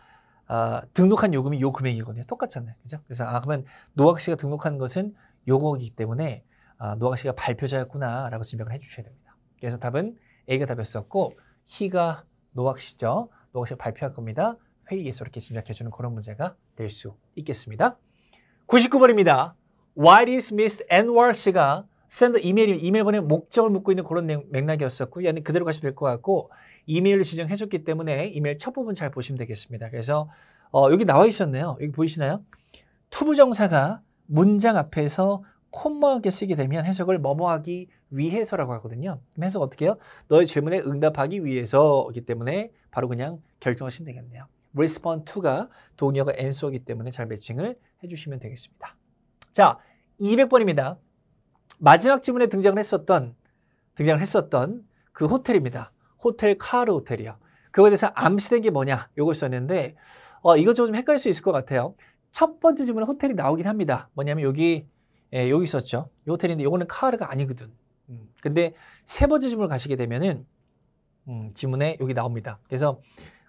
아, 등록한 요금이 요 금액이거든요. 똑같잖아요. 그죠? 그래서 아, 그러면 노학 씨가 등록한 것은 요거기 때문에 아, 노학 씨가 발표자였구나라고 지명을 해 주셔야 됩니다. 그래서 답은 A가 답이었었고 희가 노학 씨죠. 노학 씨가 발표할 겁니다. 회의에서 이렇게 짐작해 주는 그런 문제가 될 수 있겠습니다. 99번입니다. Why did Miss n w a r 씨가 send 이메일 이메일 보내 목적을 묻고 있는 그런 맥락이었었고 얘는 그대로 가시면 될 것 같고 이메일을 지정해줬기 때문에 이메일 첫 부분 잘 보시면 되겠습니다. 그래서 어, 여기 나와 있었네요. 여기 보이시나요? 투부정사가 문장 앞에서 콤마하게 쓰게 되면 해석을 뭐뭐하기 위해서라고 하거든요. 해석 어떻게 해요? 너의 질문에 응답하기 위해서이기 때문에 바로 그냥 결정하시면 되겠네요. respond to가 동의어가 answer이기 때문에 잘 매칭을 해주시면 되겠습니다. 자, 200번입니다. 마지막 질문에 등장을 했었던 등장을 했었던 그 호텔입니다. 호텔 카르 호텔이요. 그거에 대해서 암시된 게 뭐냐? 요걸 썼는데 어, 이것저것 좀 헷갈릴 수 있을 것 같아요. 첫 번째 질문에 호텔이 나오긴 합니다. 뭐냐면 여기 예, 여기 있었죠. 이 호텔인데 요거는 카르가 아니거든. 음. 근데 세 번째 질문을 가시게 되면은 음, 지문에 여기 나옵니다. 그래서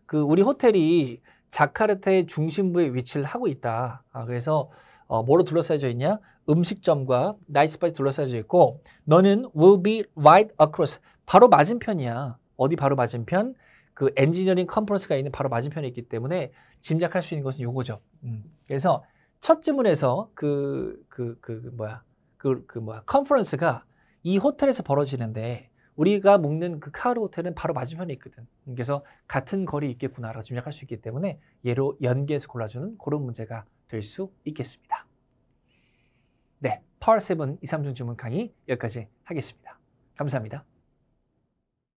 그 우리 호텔이 자카르타의 중심부에 위치를 하고 있다. 아, 그래서 어, 뭐로 둘러싸여져 있냐? 음식점과 나이스바이 둘러싸여져 있고 너는 will be right across 바로 맞은편이야. 어디 바로 맞은편 그 엔지니어링 컨퍼런스가 있는 바로 맞은편에 있기 때문에 짐작할 수 있는 것은 요거죠. 음. 그래서 첫질문에서 그, 그, 그, 그, 뭐야, 그, 그 뭐야, 컨퍼런스가 이 호텔에서 벌어지는데 우리가 묵는 그 카르 호텔은 바로 맞은편에 있거든. 그래서 같은 거리 있겠구나라고 짐작할 수 있기 때문에 얘로 연계해서 골라주는 그런 문제가 될 수 있겠습니다. 네, 파워 7 2, 3중 주문 강의 여기까지 하겠습니다. 감사합니다.